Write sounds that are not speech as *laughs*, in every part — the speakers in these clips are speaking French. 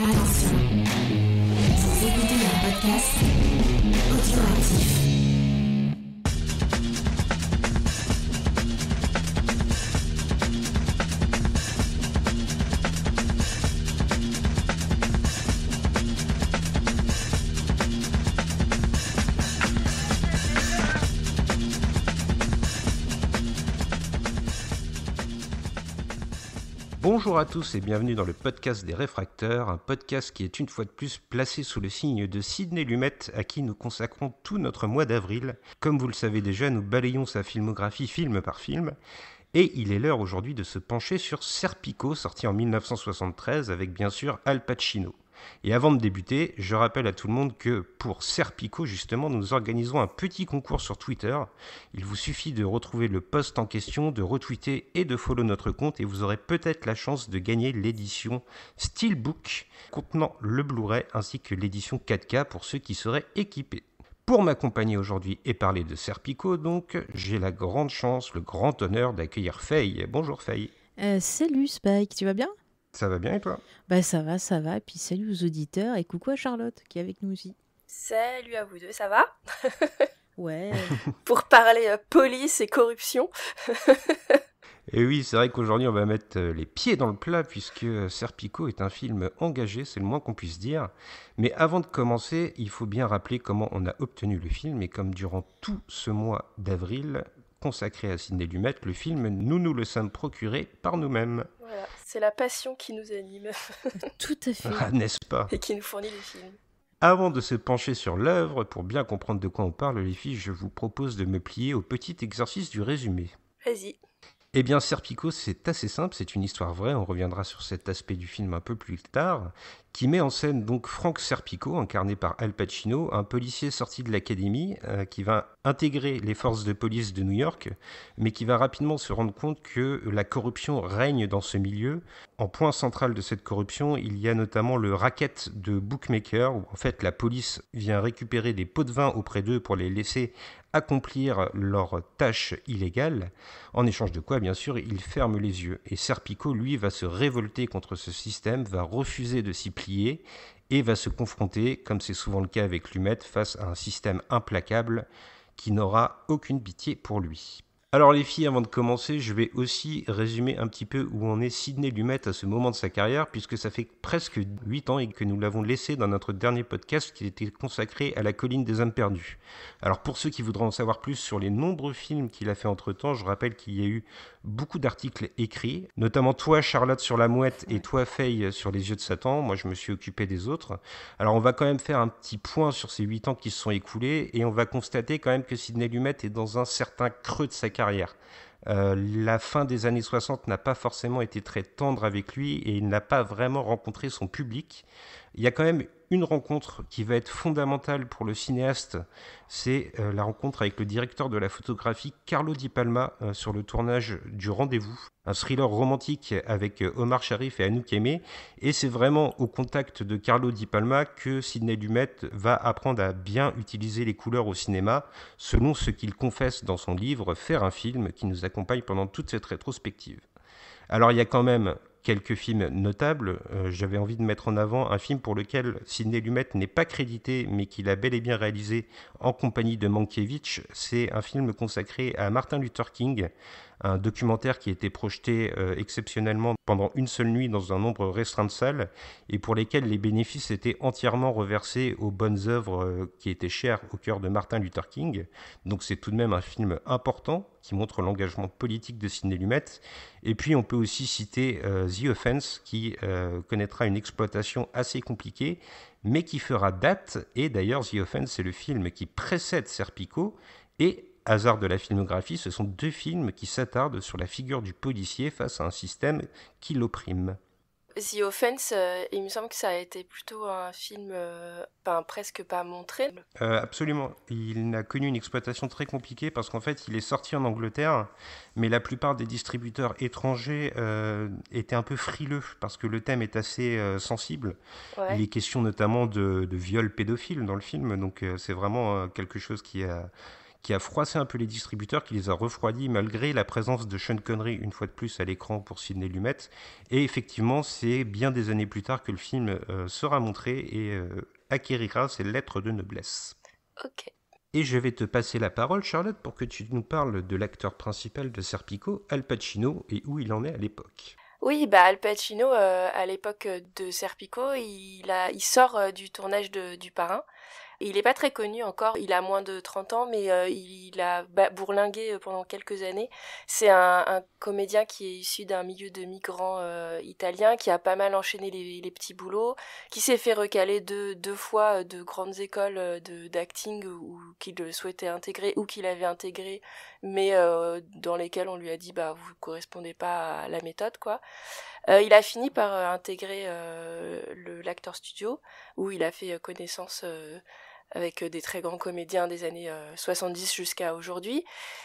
Attention, vous écoutez un podcast audioactif. Bonjour à tous et bienvenue dans le podcast des réfracteurs, un podcast qui est une fois de plus placé sous le signe de Sidney Lumet, à qui nous consacrons tout notre mois d'avril. Comme vous le savez déjà, nous balayons sa filmographie film par film. Et il est l'heure aujourd'hui de se pencher sur Serpico, sorti en 1973 avec bien sûr Al Pacino. Et avant de débuter, je rappelle à tout le monde que pour Serpico, justement, nous organisons un petit concours sur Twitter. Il vous suffit de retrouver le post en question, de retweeter et de follow notre compte et vous aurez peut-être la chance de gagner l'édition Steelbook contenant le Blu-ray ainsi que l'édition 4K pour ceux qui seraient équipés. Pour m'accompagner aujourd'hui et parler de Serpico, donc, j'ai la grande chance, le grand honneur d'accueillir Faye. Bonjour Faye. Euh, salut Spike, tu vas bien ça va bien et toi Bah ça va, ça va. Et puis salut aux auditeurs et coucou à Charlotte qui est avec nous aussi. Salut à vous deux, ça va *laughs* Ouais. *laughs* Pour parler euh, police et corruption. *laughs* et oui, c'est vrai qu'aujourd'hui on va mettre euh, les pieds dans le plat puisque euh, Serpico est un film engagé, c'est le moins qu'on puisse dire. Mais avant de commencer, il faut bien rappeler comment on a obtenu le film et comme durant tout ce mois d'avril, consacré à Sidney Lumet, le film Nous nous le sommes procuré par nous-mêmes. Voilà, c'est la passion qui nous anime. *laughs* Tout à fait. Ah, n'est-ce pas Et qui nous fournit les films. Avant de se pencher sur l'œuvre, pour bien comprendre de quoi on parle, les filles, je vous propose de me plier au petit exercice du résumé. Vas-y. Eh bien, Serpico, c'est assez simple, c'est une histoire vraie, on reviendra sur cet aspect du film un peu plus tard, qui met en scène donc Franck Serpico, incarné par Al Pacino, un policier sorti de l'académie, euh, qui va intégrer les forces de police de New York, mais qui va rapidement se rendre compte que la corruption règne dans ce milieu. En point central de cette corruption, il y a notamment le racket de bookmaker, où en fait la police vient récupérer des pots de vin auprès d'eux pour les laisser accomplir leurs tâches illégales, en échange de quoi, bien sûr, ils ferment les yeux. Et Serpico, lui, va se révolter contre ce système, va refuser de s'y plier et va se confronter, comme c'est souvent le cas avec Lumet face à un système implacable qui n'aura aucune pitié pour lui. Alors les filles, avant de commencer, je vais aussi résumer un petit peu où en est Sidney Lumet à ce moment de sa carrière, puisque ça fait presque 8 ans et que nous l'avons laissé dans notre dernier podcast qui était consacré à la colline des âmes perdues. Alors pour ceux qui voudront en savoir plus sur les nombreux films qu'il a fait entre-temps, je rappelle qu'il y a eu beaucoup d'articles écrits, notamment toi Charlotte sur la mouette et toi feuille sur les yeux de Satan. Moi je me suis occupé des autres. Alors on va quand même faire un petit point sur ces huit ans qui se sont écoulés et on va constater quand même que Sidney Lumet est dans un certain creux de sa carrière. Euh, la fin des années 60 n'a pas forcément été très tendre avec lui et il n'a pas vraiment rencontré son public il y a quand même une rencontre qui va être fondamentale pour le cinéaste, c'est euh, la rencontre avec le directeur de la photographie Carlo Di Palma euh, sur le tournage du Rendez-vous, un thriller romantique avec euh, Omar Sharif et Anouk Aimée, Et c'est vraiment au contact de Carlo Di Palma que Sidney Lumet va apprendre à bien utiliser les couleurs au cinéma, selon ce qu'il confesse dans son livre Faire un film qui nous accompagne pendant toute cette rétrospective. Alors il y a quand même quelques films notables, euh, j'avais envie de mettre en avant un film pour lequel Sidney Lumet n'est pas crédité, mais qu'il a bel et bien réalisé en compagnie de Mankiewicz. C'est un film consacré à Martin Luther King, un documentaire qui a été projeté euh, exceptionnellement pendant une seule nuit dans un nombre restreint de salles et pour lesquels les bénéfices étaient entièrement reversés aux bonnes œuvres euh, qui étaient chères au cœur de Martin Luther King. Donc c'est tout de même un film important qui montre l'engagement politique de Sidney Lumet. Et puis on peut aussi citer euh, The Offense qui connaîtra une exploitation assez compliquée mais qui fera date. Et d'ailleurs The Offense c'est le film qui précède Serpico et Hasard de la filmographie, ce sont deux films qui s'attardent sur la figure du policier face à un système qui l'opprime. The Offense, euh, il me semble que ça a été plutôt un film euh, presque pas montré. Euh, absolument. Il a connu une exploitation très compliquée parce qu'en fait, il est sorti en Angleterre, mais la plupart des distributeurs étrangers étaient un peu frileux parce que le thème est assez sensible. Il est question notamment de, de, viol pédophile dans le film, donc c'est vraiment quelque chose qui a qui a froissé un peu les distributeurs, qui les a refroidis malgré la présence de Sean Connery une fois de plus à l'écran pour Sidney Lumet. Et effectivement, c'est bien des années plus tard que le film euh, sera montré et euh, acquérira ses lettres de noblesse. Ok. Et je vais te passer la parole, Charlotte, pour que tu nous parles de l'acteur principal de Serpico, Al Pacino, et où il en est à l'époque. Oui, bah Al Pacino, euh, à l'époque de Serpico, il, il sort du tournage du Parrain. Il n'est pas très connu encore, il a moins de 30 ans, mais euh, il a bah, bourlingué euh, pendant quelques années. C'est un, comédien qui est issu d'un milieu de migrants euh, italiens, qui a pas mal enchaîné les, petits boulots, qui s'est fait recaler deux, fois de grandes écoles d'acting ou qu'il souhaitait intégrer ou qu'il avait intégré, mais dans lesquelles on lui a dit bah vous correspondez pas à la méthode quoi. il a fini par intégrer l'acteur studio où il a fait connaissance avec euh, des très grands comédiens des années 70 euh, jusqu'à aujourd'hui.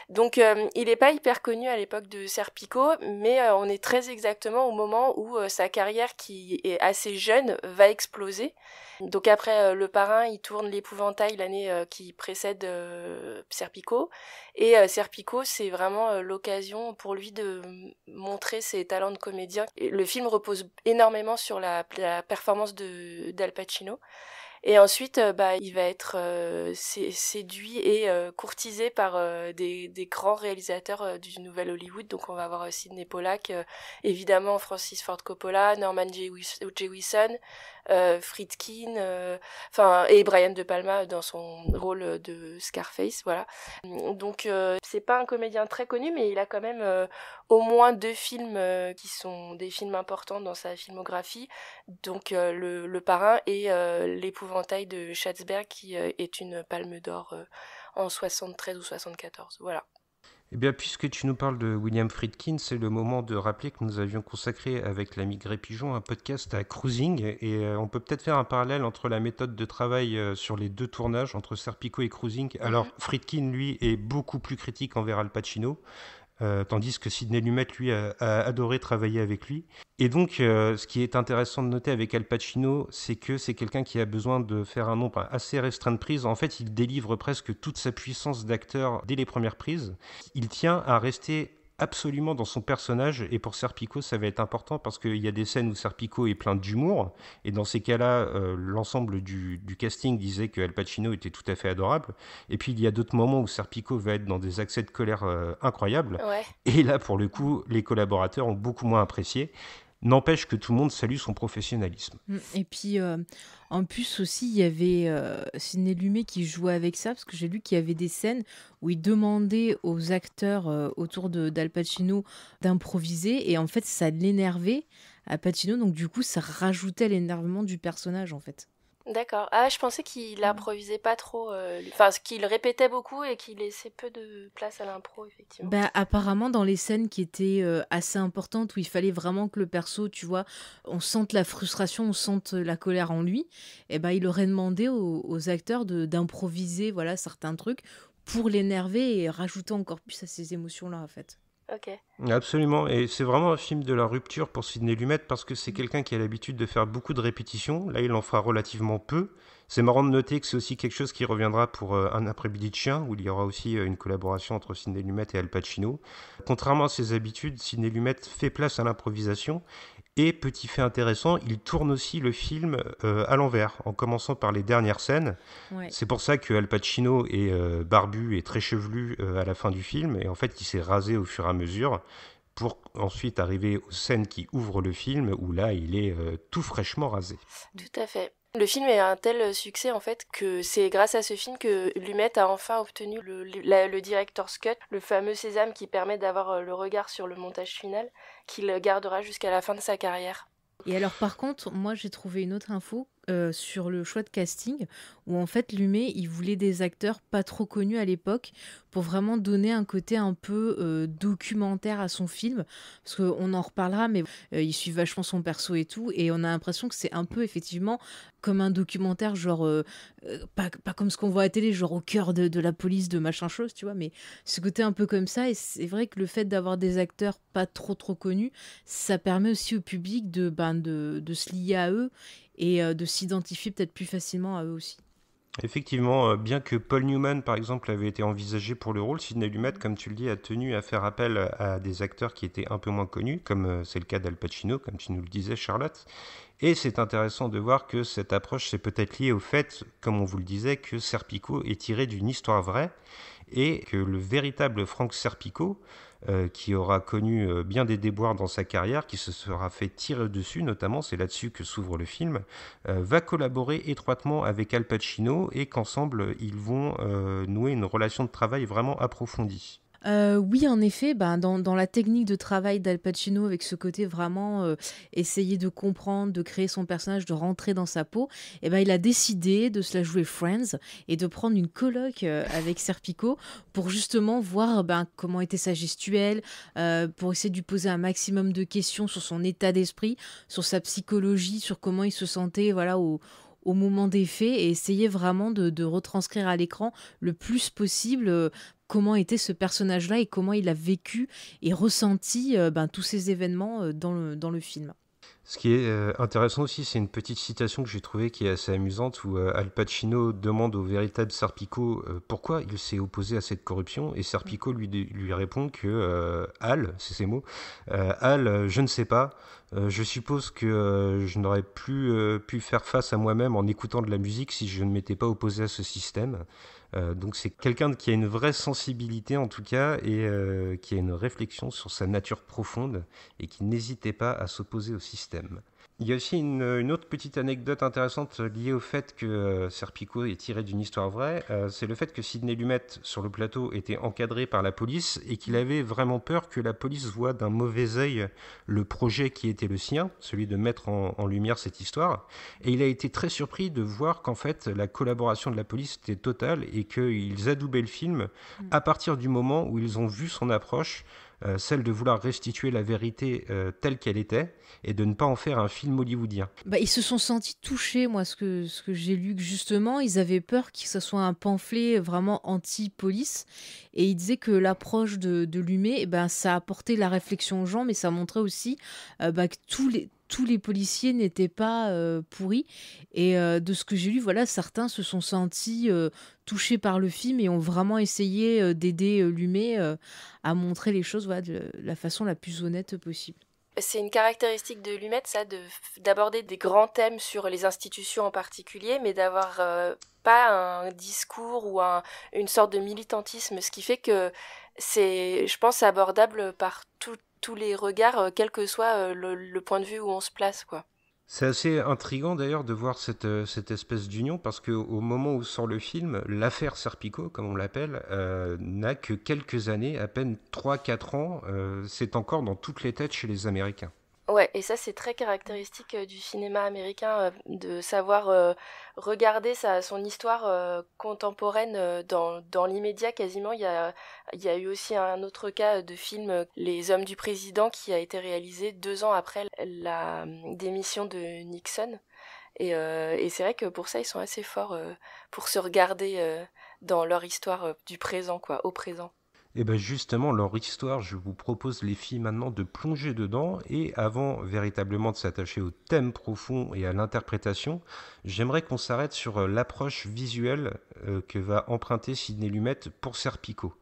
Donc euh, il n'est pas hyper connu à l'époque de Serpico, mais on est très exactement au moment où sa carrière, qui est assez jeune, va exploser. Donc après Le Parrain, il tourne L'Épouvantail l'année qui précède Serpico. Et Serpico, c'est vraiment l'occasion pour lui de montrer ses talents de comédien. Et le film repose énormément sur la, la performance d'Al Pacino. Et ensuite, euh, bah, il va être euh, séduit et euh, courtisé par des, grands réalisateurs du nouvel Hollywood. Donc, on va avoir Sidney Pollack, évidemment Francis Ford Coppola, Norman Jewison, euh, Friedkin, euh, enfin et Brian De Palma dans son rôle de Scarface, voilà. Donc euh, c'est pas un comédien très connu, mais il a quand même euh, au moins deux films qui sont des films importants dans sa filmographie. Donc le, le, Parrain et l'épouvantail de Schatzberg qui est une palme d'or en 73 ou 74. Voilà. Eh bien, puisque tu nous parles de William Friedkin, c'est le moment de rappeler que nous avions consacré avec l'ami Gré Pigeon un podcast à Cruising. Et euh, on peut peut-être faire un parallèle entre la méthode de travail euh, sur les deux tournages, entre Serpico et Cruising. Mhm. Alors, Friedkin, lui, est beaucoup plus critique envers Al Pacino. Euh, tandis que Sidney Lumet, lui, a, adoré travailler avec lui. Et donc, euh, ce qui est intéressant de noter avec Al Pacino, c'est que c'est quelqu'un qui a besoin de faire un nombre assez restreint de prises. En fait, il délivre presque toute sa puissance d'acteur dès les premières prises. Il tient à rester absolument dans son personnage. Et pour Serpico, ça va être important parce qu'il y a des scènes où Serpico est plein d'humour. Et dans ces cas-là, euh, l'ensemble du, casting disait que Al Pacino était tout à fait adorable. Et puis il y a d'autres moments où Serpico va être dans des accès de colère euh, incroyables. Et là, pour le coup, les collaborateurs ont beaucoup moins apprécié. N'empêche que tout le monde salue son professionnalisme. Mm. Et puis, euh, en plus aussi, il y avait Ciné euh, Lumet qui jouait avec ça, parce que j'ai lu qu'il y avait des scènes où il demandait aux acteurs euh, autour d'Al Pacino d'improviser, et en fait, ça l'énervait à Pacino, donc du coup, ça rajoutait l'énervement du personnage, en fait. D'accord. Ah, je pensais qu'il improvisait pas trop. Euh, enfin, enfin, qu'il répétait beaucoup et qu'il laissait peu de place à l'impro, effectivement. Bah, apparemment, dans les scènes qui étaient euh, assez importantes, où il fallait vraiment que le perso, tu vois, on sente la frustration, on sente la colère en lui, et eh ben, il aurait demandé aux, acteurs d'improviser, voilà, certains trucs pour l'énerver et rajouter encore plus à ces émotions-là, en fait. Absolument, et c'est vraiment un film de la rupture pour Sidney Lumet parce que c'est quelqu'un qui a l'habitude de faire beaucoup de répétitions. Là, il en fera relativement peu. C'est marrant de noter que c'est aussi quelque chose qui reviendra pour euh, Un après-midi de chien, où il y aura aussi euh, une collaboration entre Sidney Lumet et Al Pacino. Contrairement à ses habitudes, Sidney Lumet fait place à l'improvisation et petit fait intéressant, il tourne aussi le film euh, à l'envers, en commençant par les dernières scènes. C'est pour ça que Al Pacino est euh, barbu et très chevelu euh, à la fin du film, et en fait il s'est rasé au fur et à mesure pour ensuite arriver aux scènes qui ouvrent le film, où là il est tout fraîchement rasé. Tout à fait. Le film est un tel succès en fait que c'est grâce à ce film que Lumet a enfin obtenu le, le, le director's cut, le fameux sésame qui permet d'avoir euh, le regard sur le montage final qu'il gardera jusqu'à la fin de sa carrière. Et alors par contre, moi j'ai trouvé une autre info euh, sur le choix de casting où en fait Lumet il voulait des acteurs pas trop connus à l'époque pour vraiment donner un côté un peu euh, documentaire à son film parce qu'on en reparlera mais euh, il suit vachement son perso et tout et on a l'impression que c'est un peu effectivement comme un documentaire genre pas, comme ce qu'on voit à télé genre au cœur de, de, la police de machin chose tu vois mais ce côté un peu comme ça et c'est vrai que le fait d'avoir des acteurs pas trop trop connus ça permet aussi au public de, ben, de, de se lier à eux et euh, de s'identifier peut-être plus facilement à eux aussi. Effectivement, euh, bien que Paul Newman, par exemple, avait été envisagé pour le rôle, Sidney Lumet, comme tu le dis, a tenu à faire appel à des acteurs qui étaient un peu moins connus, comme euh, c'est le cas d'Al Pacino, comme tu nous le disais, Charlotte. Et c'est intéressant de voir que cette approche, s'est peut-être liée au fait, comme on vous le disait, que Serpico est tiré d'une histoire vraie et que le véritable Franck Serpico, euh, qui aura connu euh, bien des déboires dans sa carrière, qui se sera fait tirer dessus, notamment, c'est là-dessus que s'ouvre le film, euh, va collaborer étroitement avec Al Pacino et qu'ensemble, ils vont nouer une relation de travail vraiment approfondie. Euh, oui, en effet, ben, dans, la technique de travail d'Al Pacino, avec ce côté vraiment euh, essayer de comprendre, de créer son personnage, de rentrer dans sa peau, eh ben, il a décidé de se la jouer Friends et de prendre une colloque euh, avec Serpico pour justement voir ben, comment était sa gestuelle, pour essayer de lui poser un maximum de questions sur son état d'esprit, sur sa psychologie, sur comment il se sentait voilà, au, au moment des faits et essayer vraiment de, retranscrire à l'écran le plus possible euh, comment était ce personnage-là et comment il a vécu et ressenti euh, ben, tous ces événements euh, dans le film. Ce qui est euh, intéressant aussi, c'est une petite citation que j'ai trouvée qui est assez amusante où euh, Al Pacino demande au véritable Serpico euh, pourquoi il s'est opposé à cette corruption et Sarpico lui, lui répond que Al, c'est ses mots, Al, je ne sais pas, je suppose que je n'aurais plus pu faire face à moi-même en écoutant de la musique si je ne m'étais pas opposé à ce système. Euh, donc c'est quelqu'un qui a une vraie sensibilité en tout cas et euh, qui a une réflexion sur sa nature profonde et qui n'hésitait pas à s'opposer au système. Il y a aussi une, autre petite anecdote intéressante liée au fait que euh, Serpico est tiré d'une histoire vraie. Euh, c'est le fait que Sidney Lumet, sur le plateau, était encadré par la police et qu'il avait vraiment peur que la police voie d'un mauvais œil le projet qui était le sien, celui de mettre en, en lumière cette histoire. Et il a été très surpris de voir qu'en fait, la collaboration de la police était totale et qu'ils adoubaient le film à partir du moment où ils ont vu son approche euh, celle de vouloir restituer la vérité euh, telle qu'elle était et de ne pas en faire un film hollywoodien. Bah, ils se sont sentis touchés, moi, ce que, ce que j'ai lu, que justement, ils avaient peur que ce soit un pamphlet vraiment anti-police. Et ils disaient que l'approche de, Lumet, eh ben, ça apportait la réflexion aux gens, mais ça montrait aussi euh, bah, que tous les tous les policiers n'étaient pas euh, pourris. Et euh, de ce que j'ai lu, voilà, certains se sont sentis euh, touchés par le film et ont vraiment essayé d'aider Lumet à montrer les choses voilà, de la façon la plus honnête possible. C'est une caractéristique de Lumet, ça, d'aborder des grands thèmes sur les institutions en particulier, mais d'avoir pas un discours ou une sorte de militantisme, ce qui fait que c'est, je pense, abordable par toutes tous les regards, euh, quel que soit euh, le, point de vue où on se place. quoi. C'est assez intriguant d'ailleurs de voir cette, euh, cette espèce d'union parce qu'au moment où sort le film, l'affaire Serpico, comme on l'appelle, n'a que quelques années, à peine 3-4 ans. c'est encore dans toutes les têtes chez les Américains. Ouais, et ça c'est très caractéristique euh, du cinéma américain euh, de savoir euh, regarder sa, son histoire contemporaine dans, dans l'immédiat quasiment. Il y, a, il y a eu aussi un autre cas de film Les Hommes du Président qui a été réalisé deux ans après la hum, démission de Nixon. Et, et c'est vrai que pour ça, ils sont assez forts pour se regarder dans leur histoire du présent, quoi, au présent. Et eh bien justement, leur histoire, je vous propose les filles maintenant de plonger dedans et avant véritablement de s'attacher au thème profond et à l'interprétation, j'aimerais qu'on s'arrête sur euh, l'approche visuelle euh, que va emprunter Sidney Lumet pour Serpico.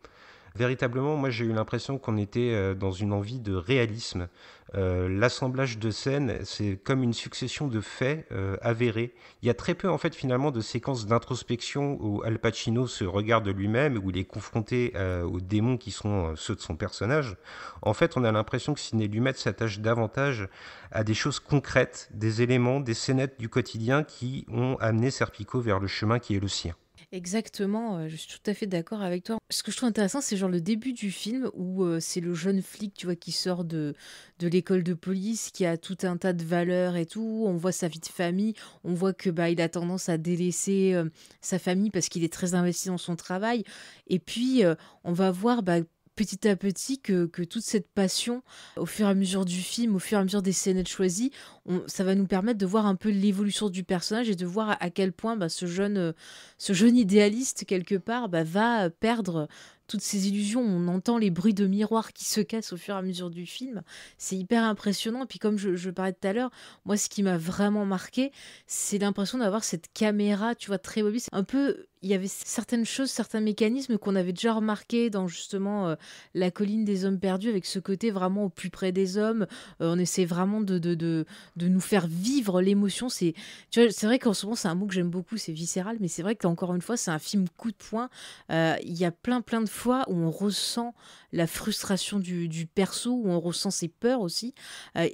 Véritablement, moi j'ai eu l'impression qu'on était euh, dans une envie de réalisme. Euh, l'assemblage de scènes, c'est comme une succession de faits euh, avérés. Il y a très peu en fait finalement de séquences d'introspection où Al Pacino se regarde lui-même, où il est confronté aux démons qui sont ceux de son personnage. En fait, on a l'impression que Ciné Lumet s'attache davantage à des choses concrètes, des éléments, des scénettes du quotidien qui ont amené Serpico vers le chemin qui est le sien. Exactement, euh, je suis tout à fait d'accord avec toi. Ce que je trouve intéressant, c'est genre le début du film où euh, c'est le jeune flic, tu vois, qui sort de, de l'école de police, qui a tout un tas de valeurs et tout. On voit sa vie de famille, on voit que bah il a tendance à délaisser euh, sa famille parce qu'il est très investi dans son travail. Et puis on va voir bah, petit à petit que, toute cette passion, au fur et à mesure du film, au fur et à mesure des scènes choisies, ça va nous permettre de voir un peu l'évolution du personnage et de voir à, quel point bah, ce, jeune, euh, ce jeune idéaliste, quelque part, bah, va perdre toutes ses illusions. On entend les bruits de miroirs qui se cassent au fur et à mesure du film. C'est hyper impressionnant. Et puis comme je, je parlais tout à l'heure, moi, ce qui m'a vraiment marqué, c'est l'impression d'avoir cette caméra, tu vois, très mobile. Un peu il y avait certaines choses, certains mécanismes qu'on avait déjà remarqués dans justement euh, La colline des hommes perdus, avec ce côté vraiment au plus près des hommes. Euh, on essaie vraiment de, de, de, nous faire vivre l'émotion. C'est vrai qu'en ce moment, c'est un mot que j'aime beaucoup, c'est viscéral, mais c'est vrai que encore une fois, c'est un film coup de poing. Euh, il y a plein, plein de fois où on ressent la frustration du, perso, où on ressent ses peurs aussi.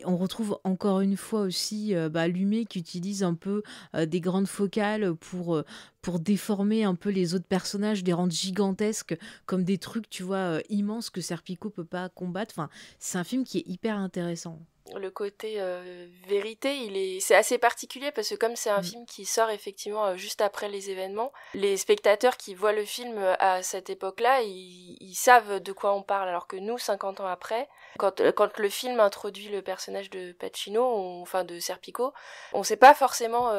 on retrouve encore une fois aussi bah, qui utilise un peu des grandes focales pour, pour déformer un peu les autres personnages, les rendre gigantesques comme des trucs, tu vois, euh, immenses que Serpico peut pas combattre. Enfin, c'est un film qui est hyper intéressant le côté euh, vérité, il c'est assez particulier parce que comme c'est un mm. film qui sort effectivement euh, juste après les événements, les spectateurs qui voient le film euh, à cette époque-là, ils, savent de quoi on parle. Alors que nous, 50 ans après, quand, le film introduit le personnage de Pacino, enfin de Serpico, on ne sait pas forcément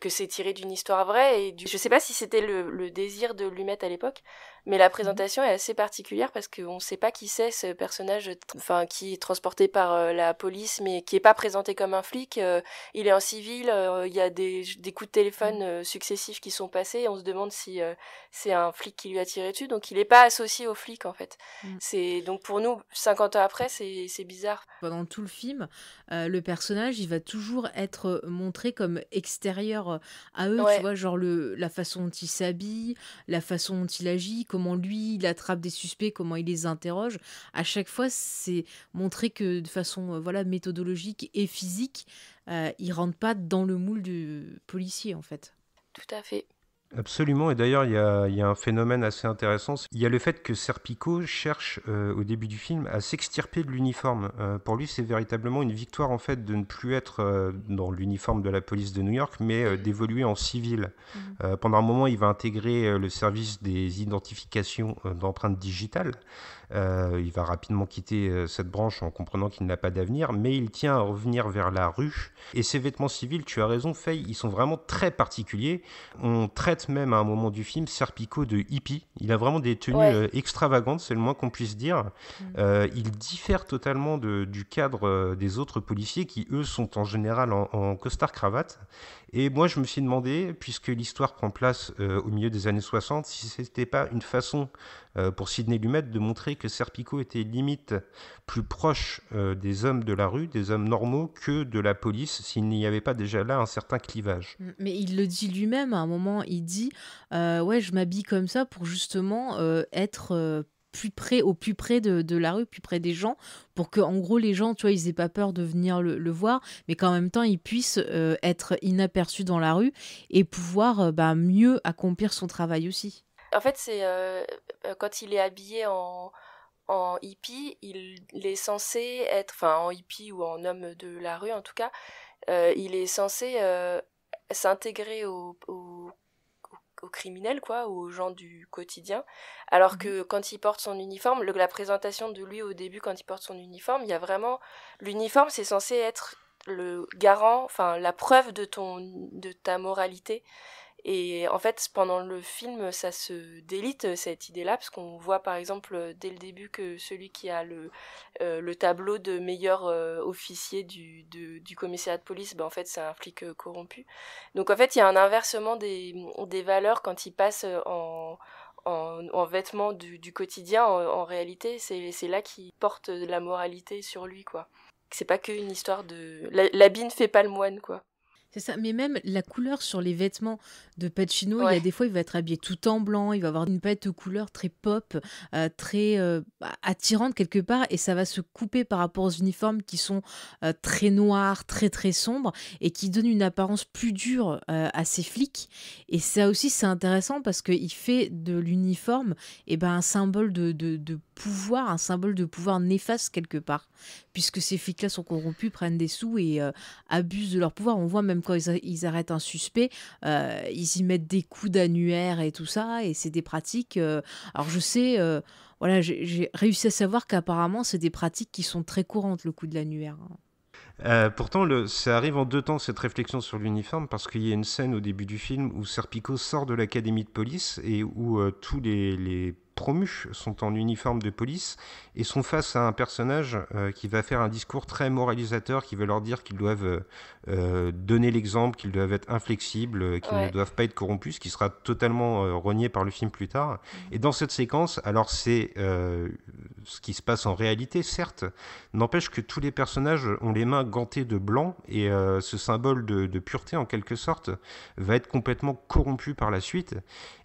que c'est tiré d'une histoire vraie. Et je ne sais pas si c'était le, le désir de lui mettre à l'époque, mais la mhm. présentation est assez particulière parce qu'on ne sait pas qui c'est ce personnage, enfin qui est transporté par euh, la police, mais qui n'est pas présenté comme un flic. Euh, il est en civil. Euh, il y a des, coups de téléphone mhm. successifs qui sont passés. Et on se demande si c'est un flic qui lui a tiré dessus. Donc il n'est pas associé au flic en fait. Mm. C'est donc pour nous 50 ans après, c'est bizarre. Pendant tout le film, le personnage il va toujours être montré comme extérieur à eux. Tu vois, genre le la façon dont il s'habille, la façon dont il agit comment lui, il attrape des suspects, comment il les interroge. À chaque fois, c'est montrer que de façon euh, voilà méthodologique et physique, euh, il rentre pas dans le moule du policier en fait. Tout à fait. Absolument, et d'ailleurs il y, a un phénomène assez intéressant, il y a le fait que Serpico cherche euh, au début du film à s'extirper de l'uniforme. Euh, pour lui c'est véritablement une victoire en fait de ne plus être euh, dans l'uniforme de la police de New York, mais d'évoluer en civil. Mmh. pendant un moment il va intégrer le service des identifications d'empreintes digitales. Euh, il va rapidement quitter euh, cette branche en comprenant qu'il n'a pas d'avenir, mais il tient à revenir vers la ruche. Et ses vêtements civils, tu as raison, Faye, ils sont vraiment très particuliers. On traite même à un moment du film Serpico de hippie. Il a vraiment des tenues euh, extravagantes, c'est le moins qu'on puisse dire. Mm. il diffère totalement du cadre des autres policiers qui, eux, sont en général en costard-cravate. Et moi, je me suis demandé, puisque l'histoire prend place euh, au milieu des années 60, si c'était pas une façon euh, pour Sidney Lumet de montrer que Serpico était limite plus proche euh, des hommes de la rue, des hommes normaux, que de la police, s'il n'y avait pas déjà là un certain clivage. Mm, mais il le dit lui-même, à un moment, il dit Ouais, je m'habille comme ça pour justement être plus près, au plus près de, la rue, plus près des gens, pour que en gros les gens, tu vois, ils aient pas peur de venir le, voir, mais qu'en même temps ils puissent euh, être inaperçus dans la rue et pouvoir euh, bah, mieux accomplir son travail aussi. En fait, c'est euh, quand il est habillé en, en hippie, il, est censé être, enfin en hippie ou en homme de la rue en tout cas, il est censé s'intégrer au aux criminels, quoi, aux gens du quotidien. Alors mmh. que quand il porte son uniforme, la présentation de lui au début, quand il porte son uniforme, il y a vraiment. L'uniforme, c'est censé être le garant, enfin, la preuve de, ton, de ta moralité. Et en fait, pendant le film, ça se délite euh, cette idée-là, parce qu'on voit par exemple euh, dès le début que celui qui a le, euh, tableau de meilleur officier du, commissariat de police, ben, en fait, c'est un flic corrompu. Donc en fait, il y a un inversement des, des valeurs quand il passe en, vêtements du, quotidien, en, réalité, c'est là qu'il porte la moralité sur lui, quoi. C'est pas qu'une histoire de. L'habit ne fait pas le moine, quoi. C'est ça, mais même la couleur sur les vêtements de Pacino, il y a des fois, il va être habillé tout en blanc, il va avoir une palette de couleurs très pop, euh, très euh, bah, attirante quelque part, et ça va se couper par rapport aux uniformes qui sont euh, très noirs, très très sombres, et qui donnent une apparence plus dure à ces flics. Et ça aussi, c'est intéressant parce qu'il fait de l'uniforme et eh ben, un symbole de, de pouvoir, un symbole de pouvoir néfaste quelque part, puisque ces flics-là sont corrompus, prennent des sous et euh, abusent de leur pouvoir. On voit même quand ils, arrêtent un suspect, euh, ils y mettent des coups d'annuaire et tout ça, et c'est des pratiques. Euh, alors je sais, voilà, j'ai réussi à savoir qu'apparemment c'est des pratiques qui sont très courantes, le coup de l'annuaire. Hein. pourtant, le, ça arrive en deux temps, cette réflexion sur l'uniforme, parce qu'il y a une scène au début du film où Serpico sort de l'académie de police et où tous les, promus sont en uniforme de police et sont face à un personnage euh, qui va faire un discours très moralisateur, qui va leur dire qu'ils doivent euh, euh, donner l'exemple, qu'ils doivent être inflexibles, qu'ils ne doivent pas être corrompus, ce qui sera totalement renié par le film plus tard. Mmh. Et dans cette séquence, alors c'est ce qui se passe en réalité, certes, n'empêche que tous les personnages ont les mains gantées de blanc et ce symbole de pureté en quelque sorte va être complètement corrompu par la suite.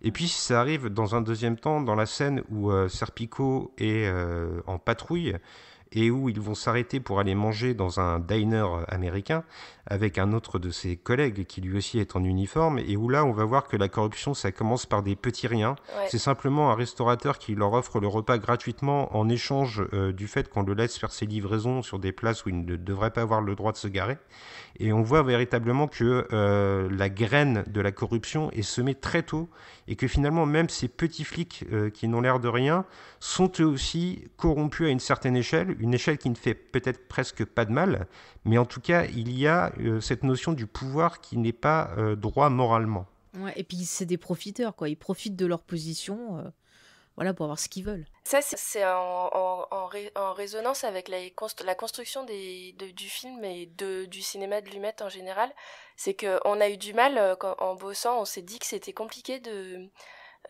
Et puis ça arrive dans un deuxième temps dans la scène où euh, Serpico est euh, en patrouille et où ils vont s'arrêter pour aller manger dans un diner américain avec un autre de ses collègues qui lui aussi est en uniforme et où là on va voir que la corruption ça commence par des petits riens. C'est simplement un restaurateur qui leur offre le repas gratuitement en échange euh, du fait qu'on le laisse faire ses livraisons sur des places où il ne devrait pas avoir le droit de se garer. Et on voit véritablement que la graine de la corruption est semée très tôt et que finalement même ces petits flics euh, qui n'ont l'air de rien sont eux aussi corrompus à une certaine échelle, une échelle qui ne fait peut-être presque pas de mal, mais en tout cas il y a euh, cette notion du pouvoir qui n'est pas euh, droit moralement. Ouais, et puis c'est des profiteurs, quoi. ils profitent de leur position voilà, pour avoir ce qu'ils veulent. Ça, c'est en, résonance avec la, la construction des, du film et du cinéma de Lumet en général. C'est qu'on a eu du mal, euh, en bossant, on s'est dit que c'était compliqué de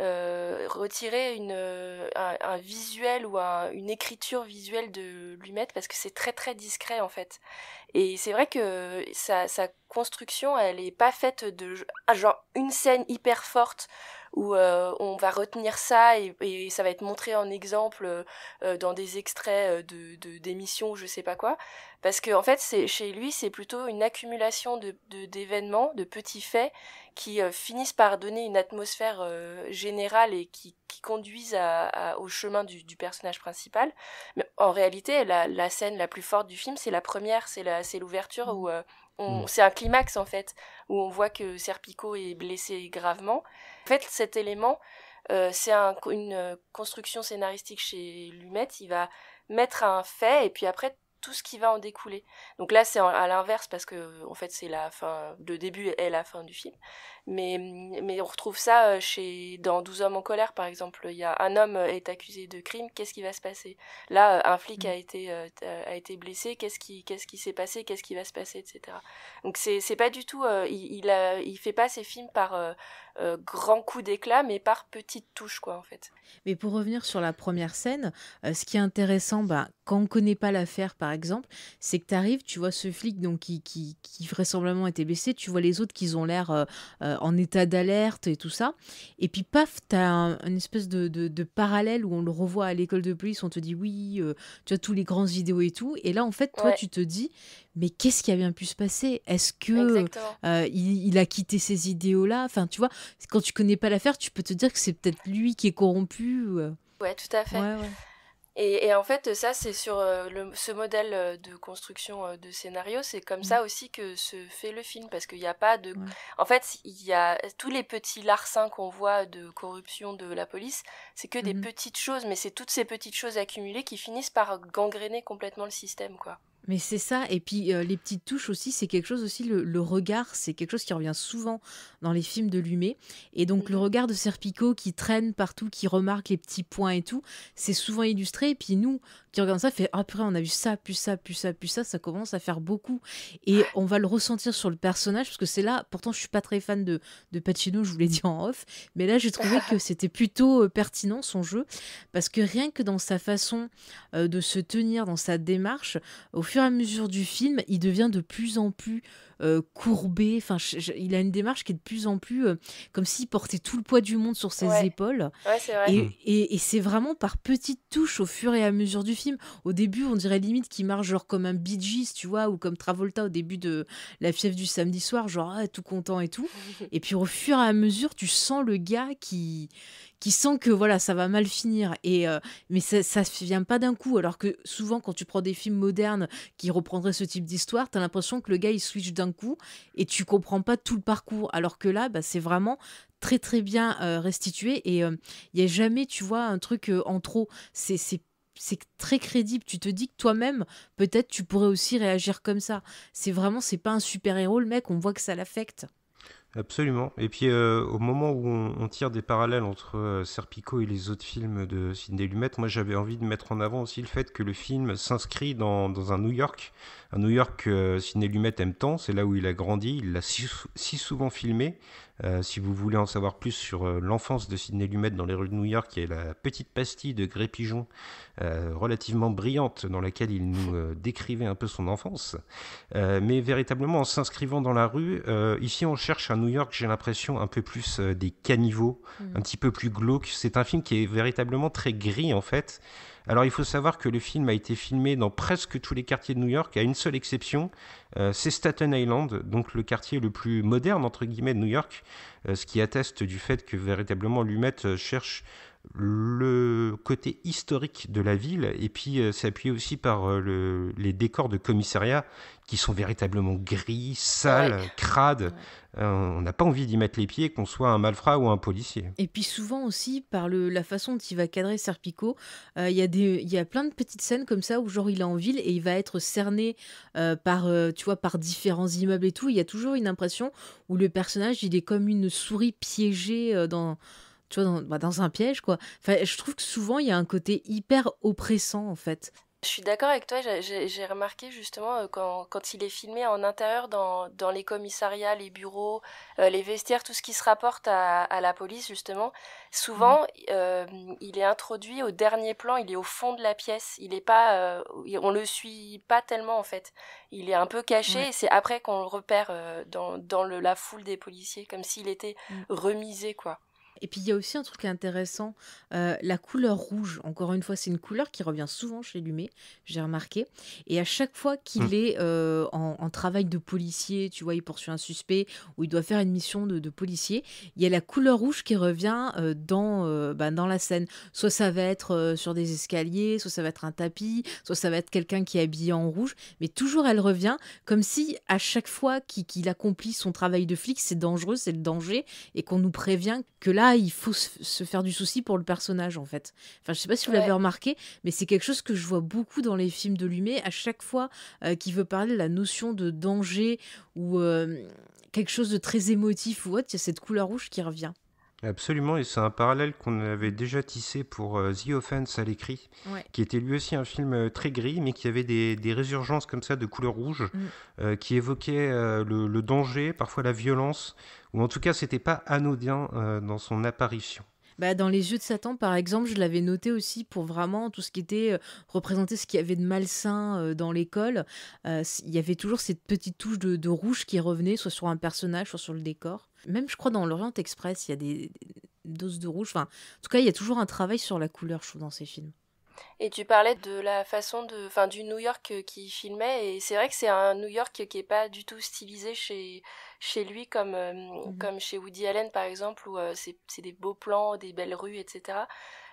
euh, retirer une, euh, un, visuel ou une écriture visuelle de Lumette, parce que c'est très très discret en fait. Et c'est vrai que sa, sa construction, elle n'est pas faite de ah, genre une scène hyper forte où euh, on va retenir ça et, ça va être montré en exemple euh, dans des extraits euh, de d'émissions ou je sais pas quoi. Parce que fait, chez lui, c'est plutôt une accumulation de d'événements, de, petits faits qui finissent par donner une atmosphère générale et qui, conduisent au chemin du, personnage principal. Mais en réalité, la, la, scène la plus forte du film, c'est la première, c'est l'ouverture mmh. où Mm. C'est un climax en fait, où on voit que Serpico est blessé gravement. En fait, cet élément, euh, c'est une euh, construction scénaristique chez Lumet. Il va mettre un fait et puis après tout ce qui va en découler. Donc là, c'est à l'inverse parce que en fait, c'est la fin, le début et la fin du film. Mais, mais on retrouve ça euh, chez dans 12 hommes en colère, par exemple. Il y a un homme euh, est accusé de crime, qu'est-ce qui va se passer Là, euh, un flic mm. a été a été blessé, qu'est-ce qui qu'est-ce qui s'est passé, qu'est-ce qui va se passer, etc. Donc c'est pas du tout, il il, fait pas ses films par euh, grand coup d'éclat, mais par petites touches, quoi, en fait. Mais pour revenir sur la première scène, euh, ce qui est intéressant, bah, quand on connaît pas l'affaire, par exemple, c'est que tu arrives, tu vois ce flic donc qui, qui, qui vraisemblablement était blessé, tu vois les autres qui ont l'air euh, en état d'alerte et tout ça, et puis paf, tu as une espèce de, de, parallèle où on le revoit à l'école de police, on te dit oui, tu as tous les grands vidéos et tout, et là, en fait, toi, tu te dis, mais qu'est-ce qui a bien pu se passer Est-ce que euh, il, a quitté ces idéaux-là Enfin, tu vois, quand tu connais pas l'affaire, tu peux te dire que c'est peut-être lui qui est corrompu. Oui, euh. Ouais, tout à fait. Et, en fait, ça, c'est sur euh, ce modèle de construction de scénario, c'est comme mmh. ça aussi que se fait le film, parce qu'il n'y a pas de... En fait, il y a tous les petits larcins qu'on voit de corruption de la police, c'est que des mmh petites choses, mais c'est toutes ces petites choses accumulées qui finissent par gangréner complètement le système, quoi. Mais c'est ça, et puis euh, les petites touches aussi, c'est quelque chose aussi, le, regard, c'est quelque chose qui revient souvent dans les films de Lumet. Et donc le mhm. regard de Serpico qui traîne partout, qui remarque les petits points et tout, c'est souvent illustré. Et puis nous, qui regardons ça, fait, ah on a vu ça, puis ça, puis ça, puis ça, ça commence à faire beaucoup. Et on va le ressentir sur le personnage, parce que c'est là, pourtant je suis pas très fan de, de Pacino, je vous l'ai dit en off, mais là j'ai trouvé que *laughs* c'était plutôt euh, pertinent son jeu, parce que rien que dans sa façon euh, de se tenir, dans sa démarche, au fur et à mesure du film, il devient de plus en plus euh, courbé. Enfin, il a une démarche qui est de plus en plus euh, comme s'il portait tout le poids du monde sur ses épaules. Mm. Et, c'est vraiment par petites touches au fur et à mesure du film. Au début, on dirait limite qu'il marche genre comme un Bee Gees, tu vois, ou comme Travolta au début de La fièvre du samedi soir, genre ah, tout content et tout. *laughs* et puis au fur et à mesure, tu sens le gars qui qui sent que voilà ça va mal finir et euh, mais ça ça vient pas d'un coup alors que souvent quand tu prends des films modernes qui reprendraient ce type d'histoire tu as l'impression que le gars il switch d'un coup et tu comprends pas tout le parcours alors que là bah, c'est vraiment très très bien euh, restitué et il euh, y a jamais tu vois un truc en trop c'est c'est très crédible. Tu te dis que toi-même, peut-être tu pourrais aussi réagir comme ça. C'est vraiment, c'est pas un super-héros, le mec, on voit que ça l'affecte. Absolument. Et puis euh, au moment où on, tire des parallèles entre euh, Serpico et les autres films de Sidney Lumet, moi j'avais envie de mettre en avant aussi le fait que le film s'inscrit dans, dans, un New York à New York euh, Sidney Lumet aime tant, c'est là où il a grandi, il l'a si, souvent filmé. Euh, si vous voulez en savoir plus sur euh, l'enfance de Sidney Lumet dans les rues de New York, il y a la petite pastille de Gré Pigeon, relativement brillante, dans laquelle il nous décrivait un peu son enfance. mais véritablement, en s'inscrivant dans la rue, ici on cherche à New York, j'ai l'impression, un peu plus des caniveaux, mmh. un petit peu plus glauque. C'est un film qui est véritablement très gris en fait. Alors il faut savoir que le film a été filmé dans presque tous les quartiers de New York, à une seule exception, euh, c'est Staten Island, donc le quartier le plus moderne entre guillemets de New York, euh, ce qui atteste du fait que véritablement Lumet euh, cherche le côté historique de la ville et puis euh, s'appuyer aussi par euh, les décors de commissariat qui sont véritablement gris, sales, crades. Euh, on n'a pas envie d'y mettre les pieds, qu'on soit un malfrat ou un policier. Et puis souvent aussi par la façon dont il va cadrer Serpico, il y, y, a plein de petites scènes comme ça où genre il est en ville et il va être cerné par tu vois par différents immeubles et tout. Il y a toujours une impression où le personnage il est comme une souris piégée dans bah, dans, un piège, quoi. Enfin, je trouve que souvent, il y a un côté hyper oppressant, en fait. Je suis d'accord avec toi, j'ai remarqué justement euh, quand, il est filmé en intérieur dans, les commissariats, les bureaux, euh, les vestiaires, tout ce qui se rapporte à, la police justement, souvent euh, il est introduit au dernier plan, il est au fond de la pièce, il est pas, on le suit pas tellement en fait, il est un peu caché et c'est après qu'on le repère dans, la foule des policiers, comme s'il était mm. remisé quoi. Et puis il y a aussi un truc intéressant, euh, la couleur rouge. Encore une fois, c'est une couleur qui revient souvent chez Lumet, j'ai remarqué. Et à chaque fois qu'il mm. est euh, en, travail de policier, tu vois, il poursuit un suspect ou il doit faire une mission de, policier, il y a la couleur rouge qui revient euh, dans, bah, dans la scène. Soit ça va être sur des escaliers, soit ça va être un tapis, soit ça va être quelqu'un qui est habillé en rouge, mais toujours elle revient comme si à chaque fois qu'il accomplit son travail de flic, c'est dangereux, c'est le danger, et qu'on nous prévient que là, il faut se faire du souci pour le personnage, en fait. Enfin, je sais pas si vous l'avez remarqué, mais c'est quelque chose que je vois beaucoup dans les films de Lumet. À chaque fois qui euh, qu'il veut parler de la notion de danger ou euh, quelque chose de très émotif ou autre, il y a cette couleur rouge qui revient. Absolument, et c'est un parallèle qu'on avait déjà tissé pour euh, The Offense à l'écrit, qui était lui aussi un film euh, très gris, mais qui avait des, résurgences comme ça de couleur rouge, mm. euh, qui évoquait le, danger, parfois la violence, ou en tout cas, c'était pas anodin dans son apparition. Bah, dans les yeux de Satan, par exemple, je l'avais noté aussi pour vraiment tout ce qui était représenter ce qu'il y avait de malsain dans l'école. il y avait toujours cette petite touche de, de, rouge qui revenait, soit sur un personnage, soit sur le décor. Même, je crois, dans l'Orient Express, il y a des, doses de rouge. Enfin, en tout cas, il y a toujours un travail sur la couleur, je trouve, dans ces films. Et tu parlais de la façon de, enfin, du New York euh, qui filmait, et c'est vrai que c'est un New York qui est pas du tout stylisé chez, chez lui comme, euh, mhm. comme chez Woody Allen par exemple, où euh, c'est des beaux plans, des belles rues, etc.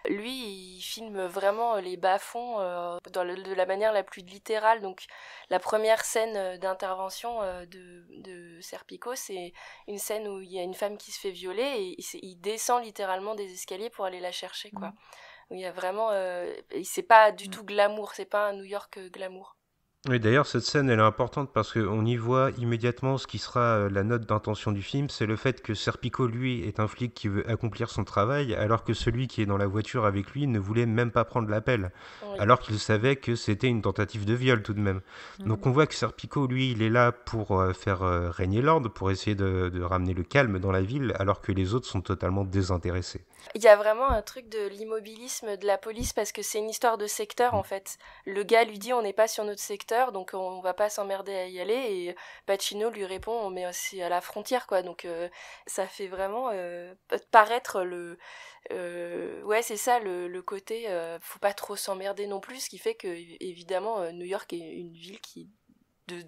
Lui, il filme vraiment euh, les bas-fonds euh, de la manière la plus littérale. Donc, la première scène euh, d'intervention de, Serpico, c'est une scène où il y a une femme qui se fait violer et il, descend littéralement des escaliers pour aller la chercher, quoi. Mmh. Il y a vraiment, c'est pas du mmh. tout glamour, c'est pas un New York glamour. Et d'ailleurs, cette scène, elle est importante parce qu'on y voit immédiatement ce qui sera euh, la note d'intention du film, c'est le fait que Serpico, lui, est un flic qui veut accomplir son travail, alors que celui qui est dans la voiture avec lui ne voulait même pas prendre l'appel, alors qu'il savait que c'était une tentative de viol tout de même. Mhm. Donc on voit que Serpico, lui, il est là pour euh, faire euh, régner l'ordre, pour essayer de, de ramener le calme dans la ville, alors que les autres sont totalement désintéressés. Il y a vraiment un truc de l'immobilisme de la police parce que c'est une histoire de secteur, en mm. fait. Le gars lui dit on n'est pas sur notre secteur donc euh, on va pas s'emmerder à y aller. Et euh, Pacino lui répond, mais c'est aussi à la frontière, quoi. Donc euh, ça fait vraiment paraître le, ouais, c'est ça le, côté. faut pas trop s'emmerder non plus, ce qui fait que évidemment New York est une ville qui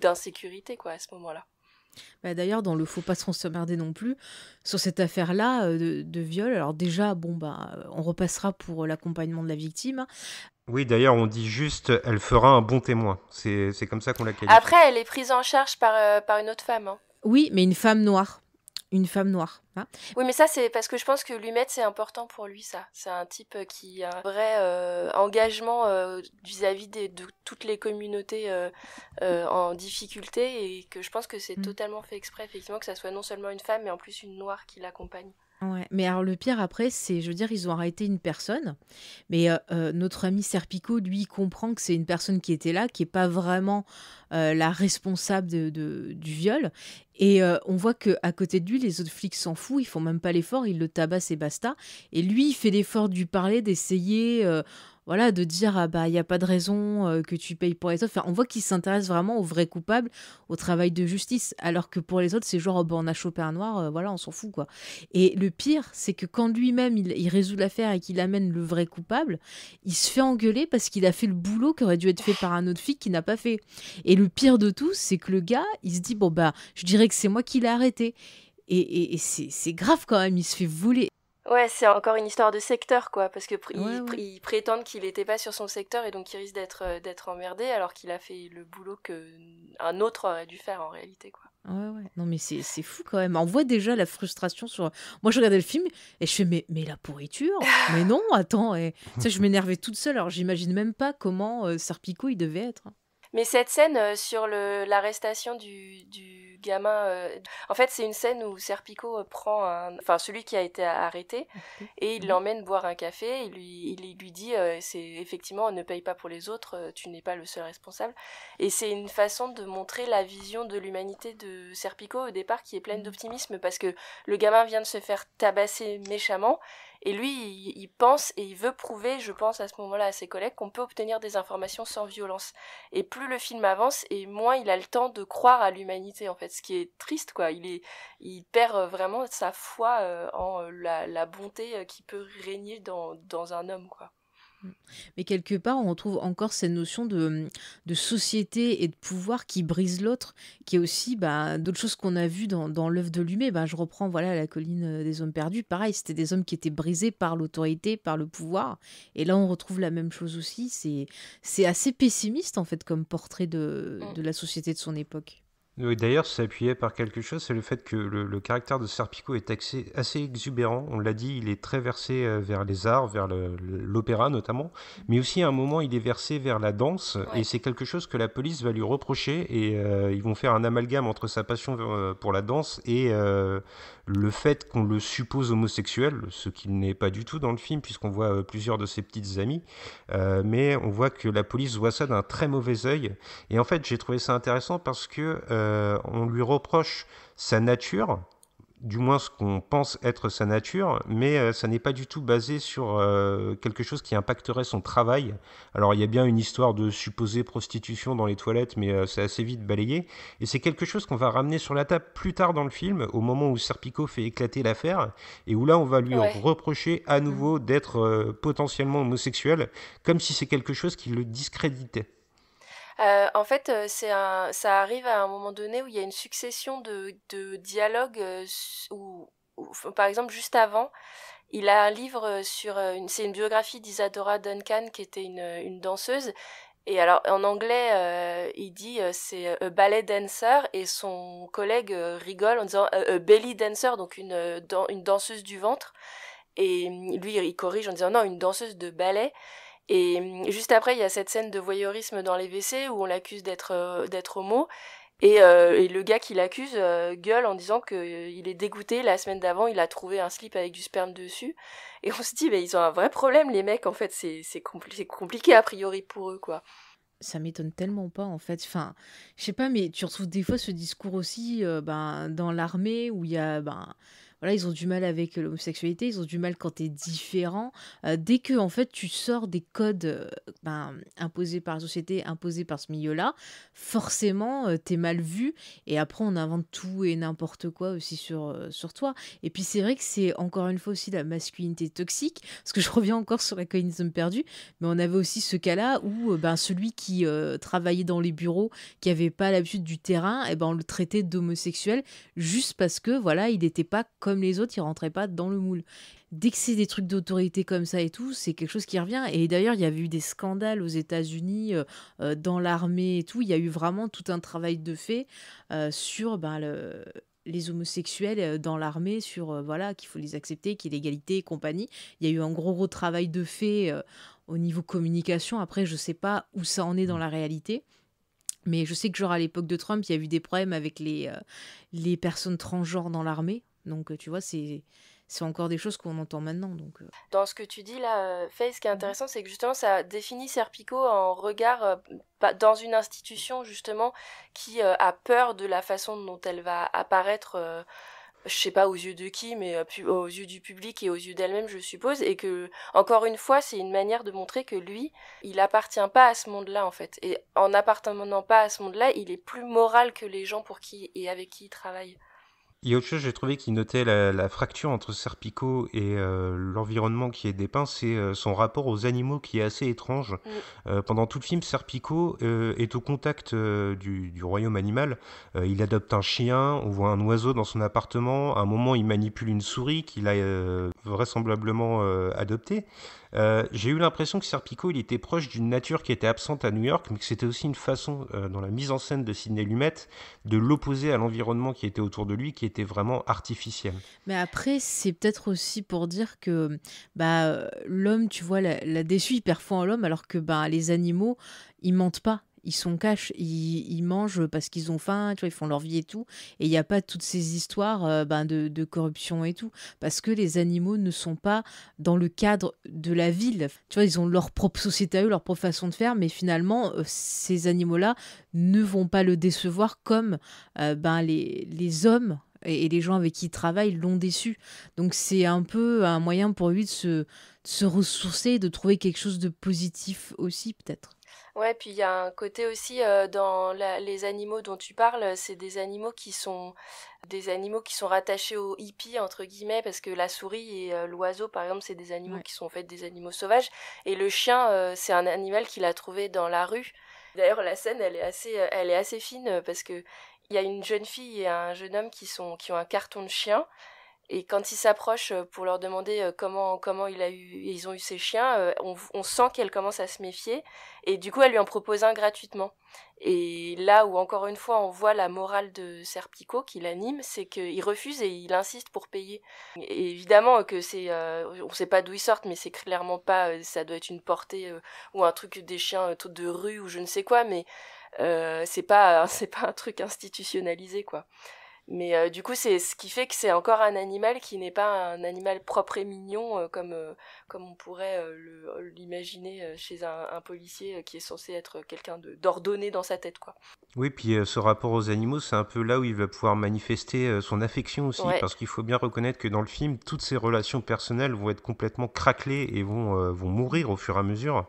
d'insécurité, quoi, à ce moment-là. Bah, d'ailleurs, dans le Faut pas s'emmerder non plus, sur cette affaire-là de, de, viol, alors déjà, bon, bah, on repassera pour l'accompagnement de la victime, hein, oui, d'ailleurs, on dit juste, elle fera un bon témoin. C'est comme ça qu'on la qualifie. Après, elle est prise en charge par, euh, par une autre femme. Hein. Oui, mais une femme noire. Une femme noire. Hein. oui, mais ça, c'est parce que je pense que lui c'est important pour lui, ça. C'est un type euh, qui a un vrai euh, engagement vis-à-vis de toutes les communautés en difficulté et que je pense que c'est mm. totalement fait exprès, effectivement, que ça soit non seulement une femme, mais en plus une noire qui l'accompagne. Mais alors le pire après, c'est, je veux dire, ils ont arrêté une personne, mais euh, euh, notre ami Serpico, lui, comprend que c'est une personne qui était là, qui n'est pas vraiment euh, la responsable du viol, et euh, on voit que à côté de lui, les autres flics s'en foutent, ils font même pas l'effort, ils le tabassent et basta. Et lui, il fait l'effort de parler, d'essayer, euh, voilà, de dire ah bah il y a pas de raison euh, que tu payes pour les autres. Enfin, on voit qu'il s'intéresse vraiment au vrai coupable, au travail de justice, alors que pour les autres, c'est genre oh, bah, on a chopé un noir, voilà, on s'en fout quoi. Et le pire, c'est que quand lui-même il, résout l'affaire et qu'il amène le vrai coupable, il se fait engueuler parce qu'il a fait le boulot qui aurait dû être fait par un autre flic qui n'a pas fait. Et le pire de tout, c'est que le gars, il se dit bon bah je dirais que c'est moi qui l'ai arrêté. Et, c'est grave quand même, il se fait voler. Ouais, c'est encore une histoire de secteur, quoi, parce que prétendent qu'il n'était pas sur son secteur et donc il risque d'être euh, d'être emmerdé alors qu'il a fait le boulot que un autre aurait dû faire en réalité, quoi. Ouais, ouais. Non, mais c'est fou quand même. On voit déjà la frustration sur. Moi, je regardais le film et je fais, mais, la pourriture *laughs* Mais non, attends. Et... je m'énervais toute seule, alors j'imagine même pas comment euh, il devait être. Hein. Mais cette scène euh, sur l'arrestation du, gamin, euh, en fait, c'est une scène où Serpico euh, prend enfin celui qui a été arrêté et il mhm. l'emmène boire un café. Et il lui, dit, c'est effectivement, ne paye pas pour les autres, tu n'es pas le seul responsable. Et c'est une façon de montrer la vision de l'humanité de Serpico au départ qui est pleine mhm. d'optimisme parce que le gamin vient de se faire tabasser méchamment et lui, il, pense et il veut prouver, je pense à ce moment-là à ses collègues, qu'on peut obtenir des informations sans violence. Et plus le film avance, et moins il a le temps de croire à l'humanité, en fait, ce qui est triste, quoi. Il, est, il perd euh, vraiment sa foi euh, en euh, la, bonté qui peut régner dans, dans un homme, quoi. Mais quelque part, on retrouve encore cette notion de, société et de pouvoir qui brise l'autre, qui est aussi bah, d'autres choses qu'on a vues dans, l'œuvre de Lumet. Bah, je reprends voilà la colline euh, des hommes perdus. Pareil, c'était des hommes qui étaient brisés par l'autorité, par le pouvoir. Et là, on retrouve la même chose aussi. C'est assez pessimiste, en fait, comme portrait de mm. la société de son époque. D'ailleurs, ça par quelque chose, c'est le fait que le, caractère de Serpico est assez exubérant. On l'a dit, il est très versé euh, vers les arts, vers l'opéra notamment, mais aussi à un moment, il est versé vers la danse, et c'est quelque chose que la police va lui reprocher, et euh, ils vont faire un amalgame entre sa passion euh, pour la danse et le fait qu'on le suppose homosexuel, ce qu'il n'est pas du tout dans le film, puisqu'on voit euh, plusieurs de ses petites amies, euh, mais on voit que la police voit ça d'un très mauvais œil. Et en fait, j'ai trouvé ça intéressant parce que euh, on lui reproche sa nature, du moins ce qu'on pense être sa nature, mais euh, ça n'est pas du tout basé sur euh, quelque chose qui impacterait son travail. Alors il y a bien une histoire de supposée prostitution dans les toilettes, mais euh, c'est assez vite balayé. Et c'est quelque chose qu'on va ramener sur la table plus tard dans le film, au moment où Serpico fait éclater l'affaire, et où là on va lui reprocher à nouveau d'être potentiellement homosexuel, comme si c'est quelque chose qui le discréditait. Euh, en fait, euh, ça arrive à un moment donné où il y a une succession de, dialogues euh, où, par exemple, juste avant, il a un livre sur c'est une biographie d'Isadora Duncan qui était une, danseuse. Et alors en anglais, il dit c'est a ballet dancer et son collègue rigole en disant a belly dancer, donc une, une danseuse du ventre. Et mm, lui, il corrige en disant non, une danseuse de ballet. Et mm, juste après, il y a cette scène de voyeurisme dans les WC où on l'accuse d'être euh, d'être homo. Euh, et, le gars qui l'accuse euh, gueule en disant qu'il est dégoûté. La semaine d'avant, il a trouvé un slip avec du sperme dessus. Et on se dit, mais ils ont un vrai problème, les mecs. En fait, c'est compliqué a priori pour eux, quoi. Ça m'étonne tellement pas, en fait. Enfin, je sais pas, mais tu retrouves des fois ce discours aussi ben, dans l'armée où il y a. Ben, ils ont du mal avec l'homosexualité, ils ont du mal quand tu es différent. Euh, dès que en fait tu sors des codes euh, ben, imposés par la société, imposés par ce milieu-là, forcément euh, tu es mal vu. Et après on invente tout et n'importe quoi aussi sur sur toi. Et puis c'est vrai que c'est encore une fois aussi la masculinité toxique, parce que je reviens encore sur la colline perdue, mais on avait aussi ce cas-là où ben celui qui travaillait dans les bureaux, qui avait pas l'habitude du terrain, et eh ben on le traitait d'homosexuel juste parce que voilà il n'était pas comme comme les autres, ils rentraient pas dans le moule. Dès que c'est des trucs d'autorité comme ça et tout, c'est quelque chose qui revient. Et d'ailleurs, il y avait eu des scandales aux États-Unis, euh, euh, dans l'armée et tout. Il y a eu vraiment tout un travail de fait euh, sur ben, les homosexuels dans l'armée sur voilà qu'il faut les accepter, qu'il y ait l'égalité et compagnie. Il y a eu un gros gros travail de fait au niveau communication. Après, je sais pas où ça en est dans la réalité. Mais je sais que genre à l'époque de Trump, il y a eu des problèmes avec les, les personnes transgenres dans l'armée. Donc, euh, tu vois, c'est encore des choses qu'on entend maintenant. Euh. Dans ce que tu dis là, euh, Faye, ce qui est mhm. intéressant, c'est que justement, ça définit Serpico en regard bah, dans une institution, justement, qui a peur de la façon dont elle va apparaître. je sais pas aux yeux de qui, mais aux yeux du public et aux yeux d'elle-même, je suppose, et que encore une fois, c'est une manière de montrer que lui, il appartient pas à ce monde-là en fait, et en appartenant pas à ce monde-là, il est plus moral que les gens pour qui et avec qui il travaille. Il y a autre chose, j'ai trouvé qui notait la, fracture entre Serpico et euh, l'environnement qui est dépeint, c'est euh, son rapport aux animaux qui est assez étrange. Euh, pendant tout le film, Serpico est au contact du, royaume animal. il adopte un chien, on voit un oiseau dans son appartement, à un moment il manipule une souris qu'il a vraisemblablement adoptée. j'ai eu l'impression que Serpico, il était proche d'une nature qui était absente à New York, mais que c'était aussi une façon, dans la mise en scène de Sidney Lumet, de l'opposer à l'environnement qui était autour de lui, qui était vraiment artificielle. Mais après, c'est peut-être aussi pour dire que bah, l'homme, tu vois, la, déçu déçue, il en l'homme, alors que bah, les animaux, ils mentent pas ils sont cash, ils, mangent parce qu'ils ont faim, tu vois, ils font leur vie et tout. Et il n'y a pas toutes ces histoires ben de, corruption et tout. Parce que les animaux ne sont pas dans le cadre de la ville. Tu vois, ils ont leur propre société à eux, leur propre façon de faire. Mais finalement, euh, ces animaux-là ne vont pas le décevoir comme ben les, les hommes et, les gens avec qui il travaille l'ont déçu. Donc c'est un peu un moyen pour lui de se, se ressourcer, de trouver quelque chose de positif aussi peut-être. Ouais, puis il y a un côté aussi euh, dans les animaux dont tu parles, c'est des animaux qui sont des animaux qui sont rattachés aux hippies entre guillemets parce que la souris et euh, l'oiseau par exemple, c'est des animaux qui sont en fait des animaux sauvages et le chien euh, c'est un animal qu'il a trouvé dans la rue. D'ailleurs la scène elle est assez elle est assez fine parce que il y a une jeune fille et un jeune homme qui, sont, qui ont un carton de chien. Et quand ils s'approchent euh, pour leur demander euh, comment, comment il a eu, ils ont eu ces chiens, euh, on, sent qu'elle commence à se méfier. Et du coup, elle lui en propose un gratuitement. Et là où, encore une fois, on voit la morale de Serpico qui l'anime, c'est qu'il refuse et il insiste pour payer. Et évidemment que c'est. on ne sait pas d'où ils sortent, mais c'est clairement pas. ça doit être une portée ou un truc des chiens de rue ou je ne sais quoi. Mais euh, c'est pas *laughs* c'est pas un truc institutionnalisé quoi. Mais euh, du coup, c'est ce qui fait que c'est encore un animal qui n'est pas un animal propre et mignon euh, comme, euh, comme on pourrait l'imaginer chez un, policier qui est censé être quelqu'un d'ordonné dans sa tête. quoi. Oui, puis ce rapport aux animaux, c'est un peu là où il va pouvoir manifester son affection aussi, parce qu'il faut bien reconnaître que dans le film, toutes ses relations personnelles vont être complètement craquelées et vont, vont mourir au fur et à mesure.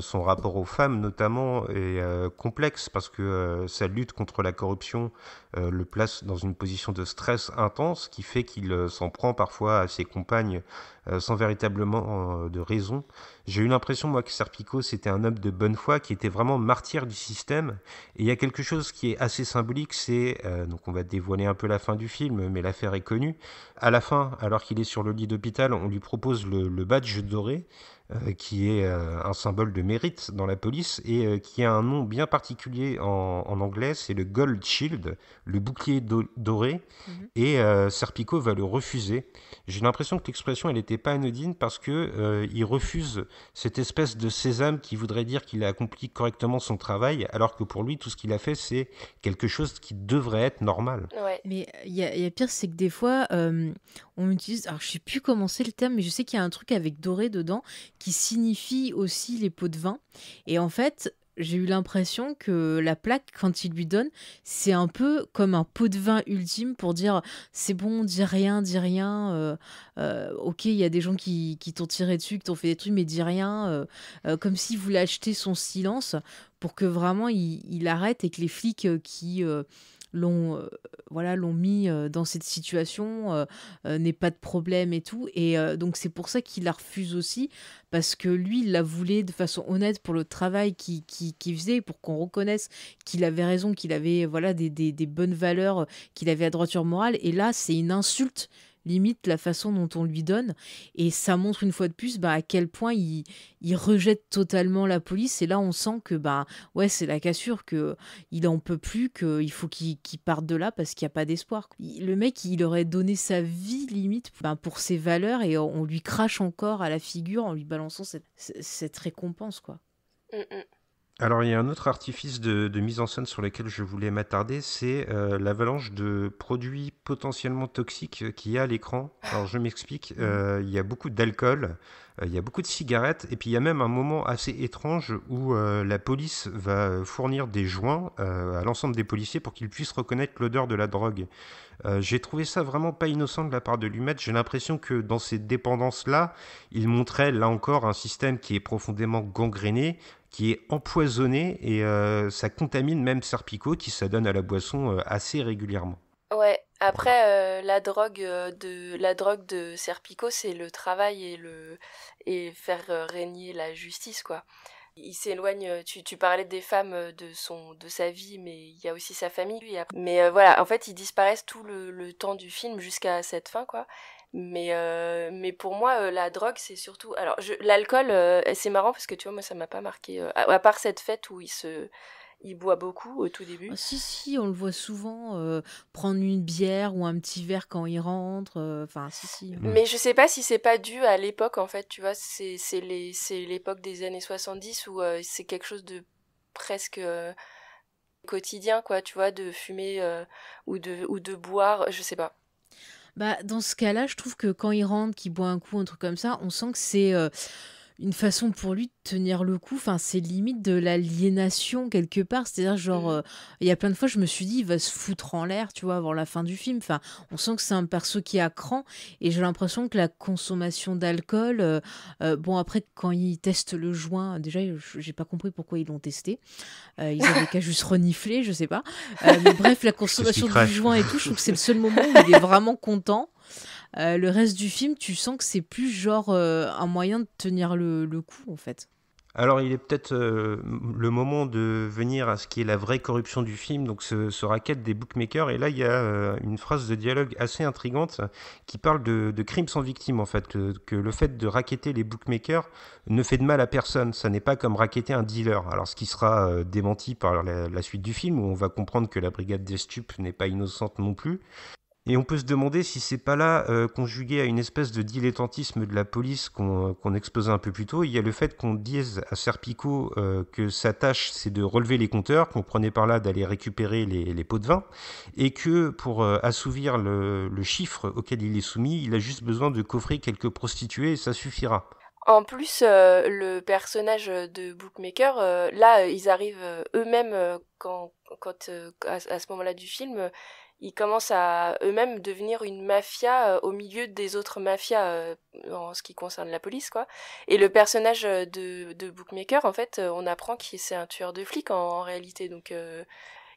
son rapport aux femmes, notamment, est complexe, parce que sa lutte contre la corruption le place dans une position de stress intense qui fait qu'il euh, s'en prend parfois à ses compagnes euh, sans véritablement euh, de raison. J'ai eu l'impression, moi, que Serpico, c'était un homme de bonne foi qui était vraiment martyr du système. Et il y a quelque chose qui est assez symbolique, c'est, donc on va dévoiler un peu la fin du film, mais l'affaire est connue. À la fin, alors qu'il est sur le lit d'hôpital, on lui propose le badge doré. Euh, qui est euh, un symbole de mérite dans la police et euh, qui a un nom bien particulier en, anglais, c'est le Gold Shield, le bouclier doré, mhm. et Serpico va le refuser. J'ai l'impression que l'expression, elle n'était pas anodine parce que il refuse cette espèce de sésame qui voudrait dire qu'il a accompli correctement son travail, alors que pour lui, tout ce qu'il a fait, c'est quelque chose qui devrait être normal. Mais il y, a pire, c'est que des fois, on utilise, alors je sais plus comment c'est le terme, mais je sais qu'il y a un truc avec doré dedans qui signifie aussi les pots de vin. Et en fait, j'ai eu l'impression que la plaque, quand il lui donne, c'est un peu comme un pot de vin ultime pour dire c'est bon, dis rien, dis rien. Euh, euh, ok, il y a des gens qui, qui t'ont tiré dessus, qui t'ont fait des trucs, mais dis rien. Euh, comme s'il voulait acheter son silence pour que vraiment il arrête et que les flics qui l'ont euh, voilà mis euh, dans cette situation euh, n'est pas de problème et tout et donc c'est pour ça qu'il la refuse aussi parce que lui il la voulait de façon honnête pour le travail qu'il qui, qui faisait pour qu'on reconnaisse qu'il avait raison qu'il avait voilà des, des, bonnes valeurs qu'il avait à droiture morale et là c'est une insulte limite la façon dont on lui donne. Et ça montre une fois de plus bah, à quel point il, il rejette totalement la police. Et là, on sent que bah, ouais, c'est la cassure, que il en peut plus, qu'il faut qu'il parte de là parce qu'il n'y a pas d'espoir. Le mec, il aurait donné sa vie limite bah, pour ses valeurs et on lui crache encore à la figure en lui balançant cette, cette récompense. quoi. Mm, mm. Alors il y a un autre artifice de, mise en scène sur lequel je voulais m'attarder, c'est euh, l'avalanche de produits potentiellement toxiques qu'il y a à l'écran. Alors je m'explique, ah. euh, il y a beaucoup d'alcool, euh, il y a beaucoup de cigarettes, et puis il y a même un moment assez étrange où la police va fournir des joints à l'ensemble des policiers pour qu'ils puissent reconnaître l'odeur de la drogue. J'ai trouvé ça vraiment pas innocent de la part de Lumet. J'ai l'impression que dans ces dépendances-là, il montrait là encore un système qui est profondément gangréné, qui est empoisonné et euh, ça contamine même Serpico qui s'adonne à la boisson euh, assez régulièrement. Ouais, après euh, la drogue de la drogue de Serpico, c'est le travail et le et faire régner la justice quoi. Il s'éloigne, tu, parlais des femmes de son de sa vie, mais il y a aussi sa famille. mais voilà, en fait, ils disparaissent tout le temps du film jusqu'à cette fin, quoi. Mais, euh, mais pour moi, euh, la drogue, c'est surtout. Alors, l'alcool, euh, c'est marrant parce que tu vois, moi, ça m'a pas marqué. À, part cette fête où il se. Il boit beaucoup au tout début. Ah, si, si, on le voit souvent prendre une bière ou un petit verre quand il rentre. Enfin, si, si. Mais je sais pas si c'est pas dû à l'époque, en fait. Tu vois, c'est l'époque des années 70 où c'est quelque chose de presque quotidien, quoi. Tu vois, de fumer ou, de, ou de boire, je sais pas. Bah, dans ce cas-là, je trouve que quand il rentre, qu'il boit un coup, un truc comme ça, on sent que c'est. Euh, une façon pour lui de tenir le coup. Enfin, c'est limite de l'aliénation quelque part. C'est-à-dire, genre, mm. euh, il y a plein de fois, je me suis dit, il va se foutre en l'air, tu vois, avant la fin du film. Enfin, on sent que c'est un perso qui a cran. Et j'ai l'impression que la consommation d'alcool, euh, euh, bon, après, quand il teste le joint, déjà, je j'ai pas compris pourquoi ils l'ont testé. ils avaient *laughs* qu'à juste renifler, je sais pas. mais bref, la consommation du joint et tout, je trouve que c'est le seul moment où il est vraiment content. Euh, le reste du film, tu sens que c'est plus genre euh, un moyen de tenir le, coup, en fait. Alors, il est peut-être euh, le moment de venir à ce qui est la vraie corruption du film, donc ce, racket des bookmakers. Et là, il y a une phrase de dialogue assez intrigante qui parle de, crimes sans victime, en fait, que, le fait de racketter les bookmakers ne fait de mal à personne. Ça n'est pas comme racketter un dealer. Alors, ce qui sera démenti par la, suite du film, où on va comprendre que la brigade des stupes n'est pas innocente non plus. Et on peut se demander si c'est pas là, euh, conjugué à une espèce de dilettantisme de la police qu'on exposait un peu plus tôt, il y a le fait qu'on dise à Serpico euh, que sa tâche c'est de relever les compteurs, qu'on prenait par là d'aller récupérer les, pots de vin, et que pour euh, assouvir le, chiffre auquel il est soumis, il a juste besoin de coffrer quelques prostituées et ça suffira. En plus, le personnage de Bookmaker, là, ils arrivent eux-mêmes quand, à, ce moment-là du film, ils commencent à eux-mêmes devenir une mafia euh, au milieu des autres mafias euh, en ce qui concerne la police quoi. Et le personnage euh, de, Bookmaker en fait, on apprend qu'il c'est un tueur de flics en, réalité donc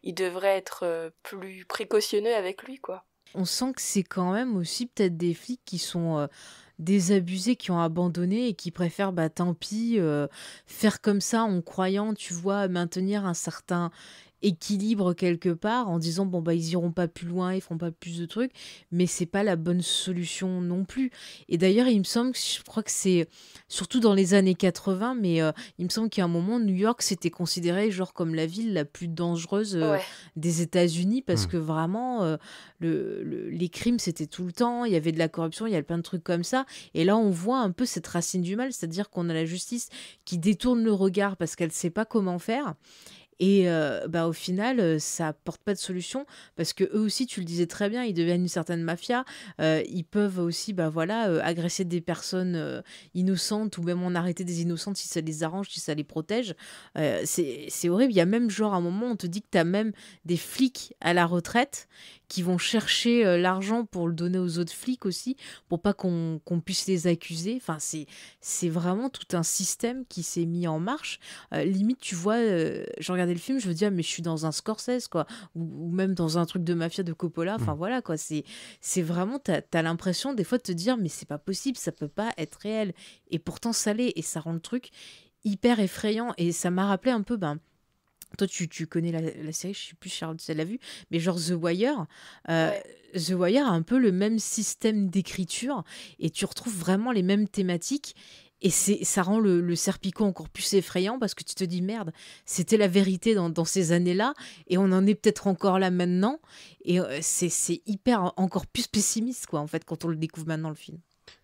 il devrait être plus précautionneux avec lui quoi. On sent que c'est quand même aussi peut-être des flics qui sont désabusés qui ont abandonné et qui préfèrent, bah tant pis, faire comme ça en croyant, tu vois, maintenir un certain équilibre quelque part en disant bon bah ils iront pas plus loin, ils feront pas plus de trucs, mais c'est pas la bonne solution non plus. Et d'ailleurs, il me semble que je crois que c'est surtout dans les années 80, mais euh, il me semble qu'à un moment New York c'était considéré genre comme la ville la plus dangereuse euh, des États-Unis parce mmh. que vraiment euh, les crimes c'était tout le temps, il y avait de la corruption, il y a plein de trucs comme ça. Et là, on voit un peu cette racine du mal, c'est-à-dire qu'on a la justice qui détourne le regard parce qu'elle sait pas comment faire et bah, au final, ça apporte pas de solution parce que eux aussi, tu le disais très bien, ils deviennent une certaine mafia. ils peuvent aussi bah, voilà, agresser des personnes innocentes ou même en arrêter des innocentes si ça les arrange, si ça les protège. c'est horrible. Il y a même genre un moment, on te dit que tu as même des flics à la retraite qui vont chercher euh, l'argent pour le donner aux autres flics aussi, pour pas qu'on puisse les accuser. Enfin, c'est vraiment tout un système qui s'est mis en marche. Euh, limite, tu vois, euh, j'ai regardé le film, je me dis, ah, mais je suis dans un Scorsese, quoi, ou, même dans un truc de mafia de Coppola. Enfin, mm. voilà, quoi, c'est vraiment, t'as as, l'impression des fois de te dire, mais c'est pas possible, ça peut pas être réel. Et pourtant, ça l'est, et ça rend le truc hyper effrayant. Et ça m'a rappelé un peu, ben toi, tu, connais la, série, je ne sais plus, Charles, si Charles l'a vue, mais genre The Wire, euh, The Wire a un peu le même système d'écriture et tu retrouves vraiment les mêmes thématiques. Et ça rend le, le, Serpico encore plus effrayant parce que tu te dis merde, c'était la vérité dans, dans ces années-là et on en est peut-être encore là maintenant. Et euh, c'est hyper encore plus pessimiste quoi en fait quand on le découvre maintenant le film.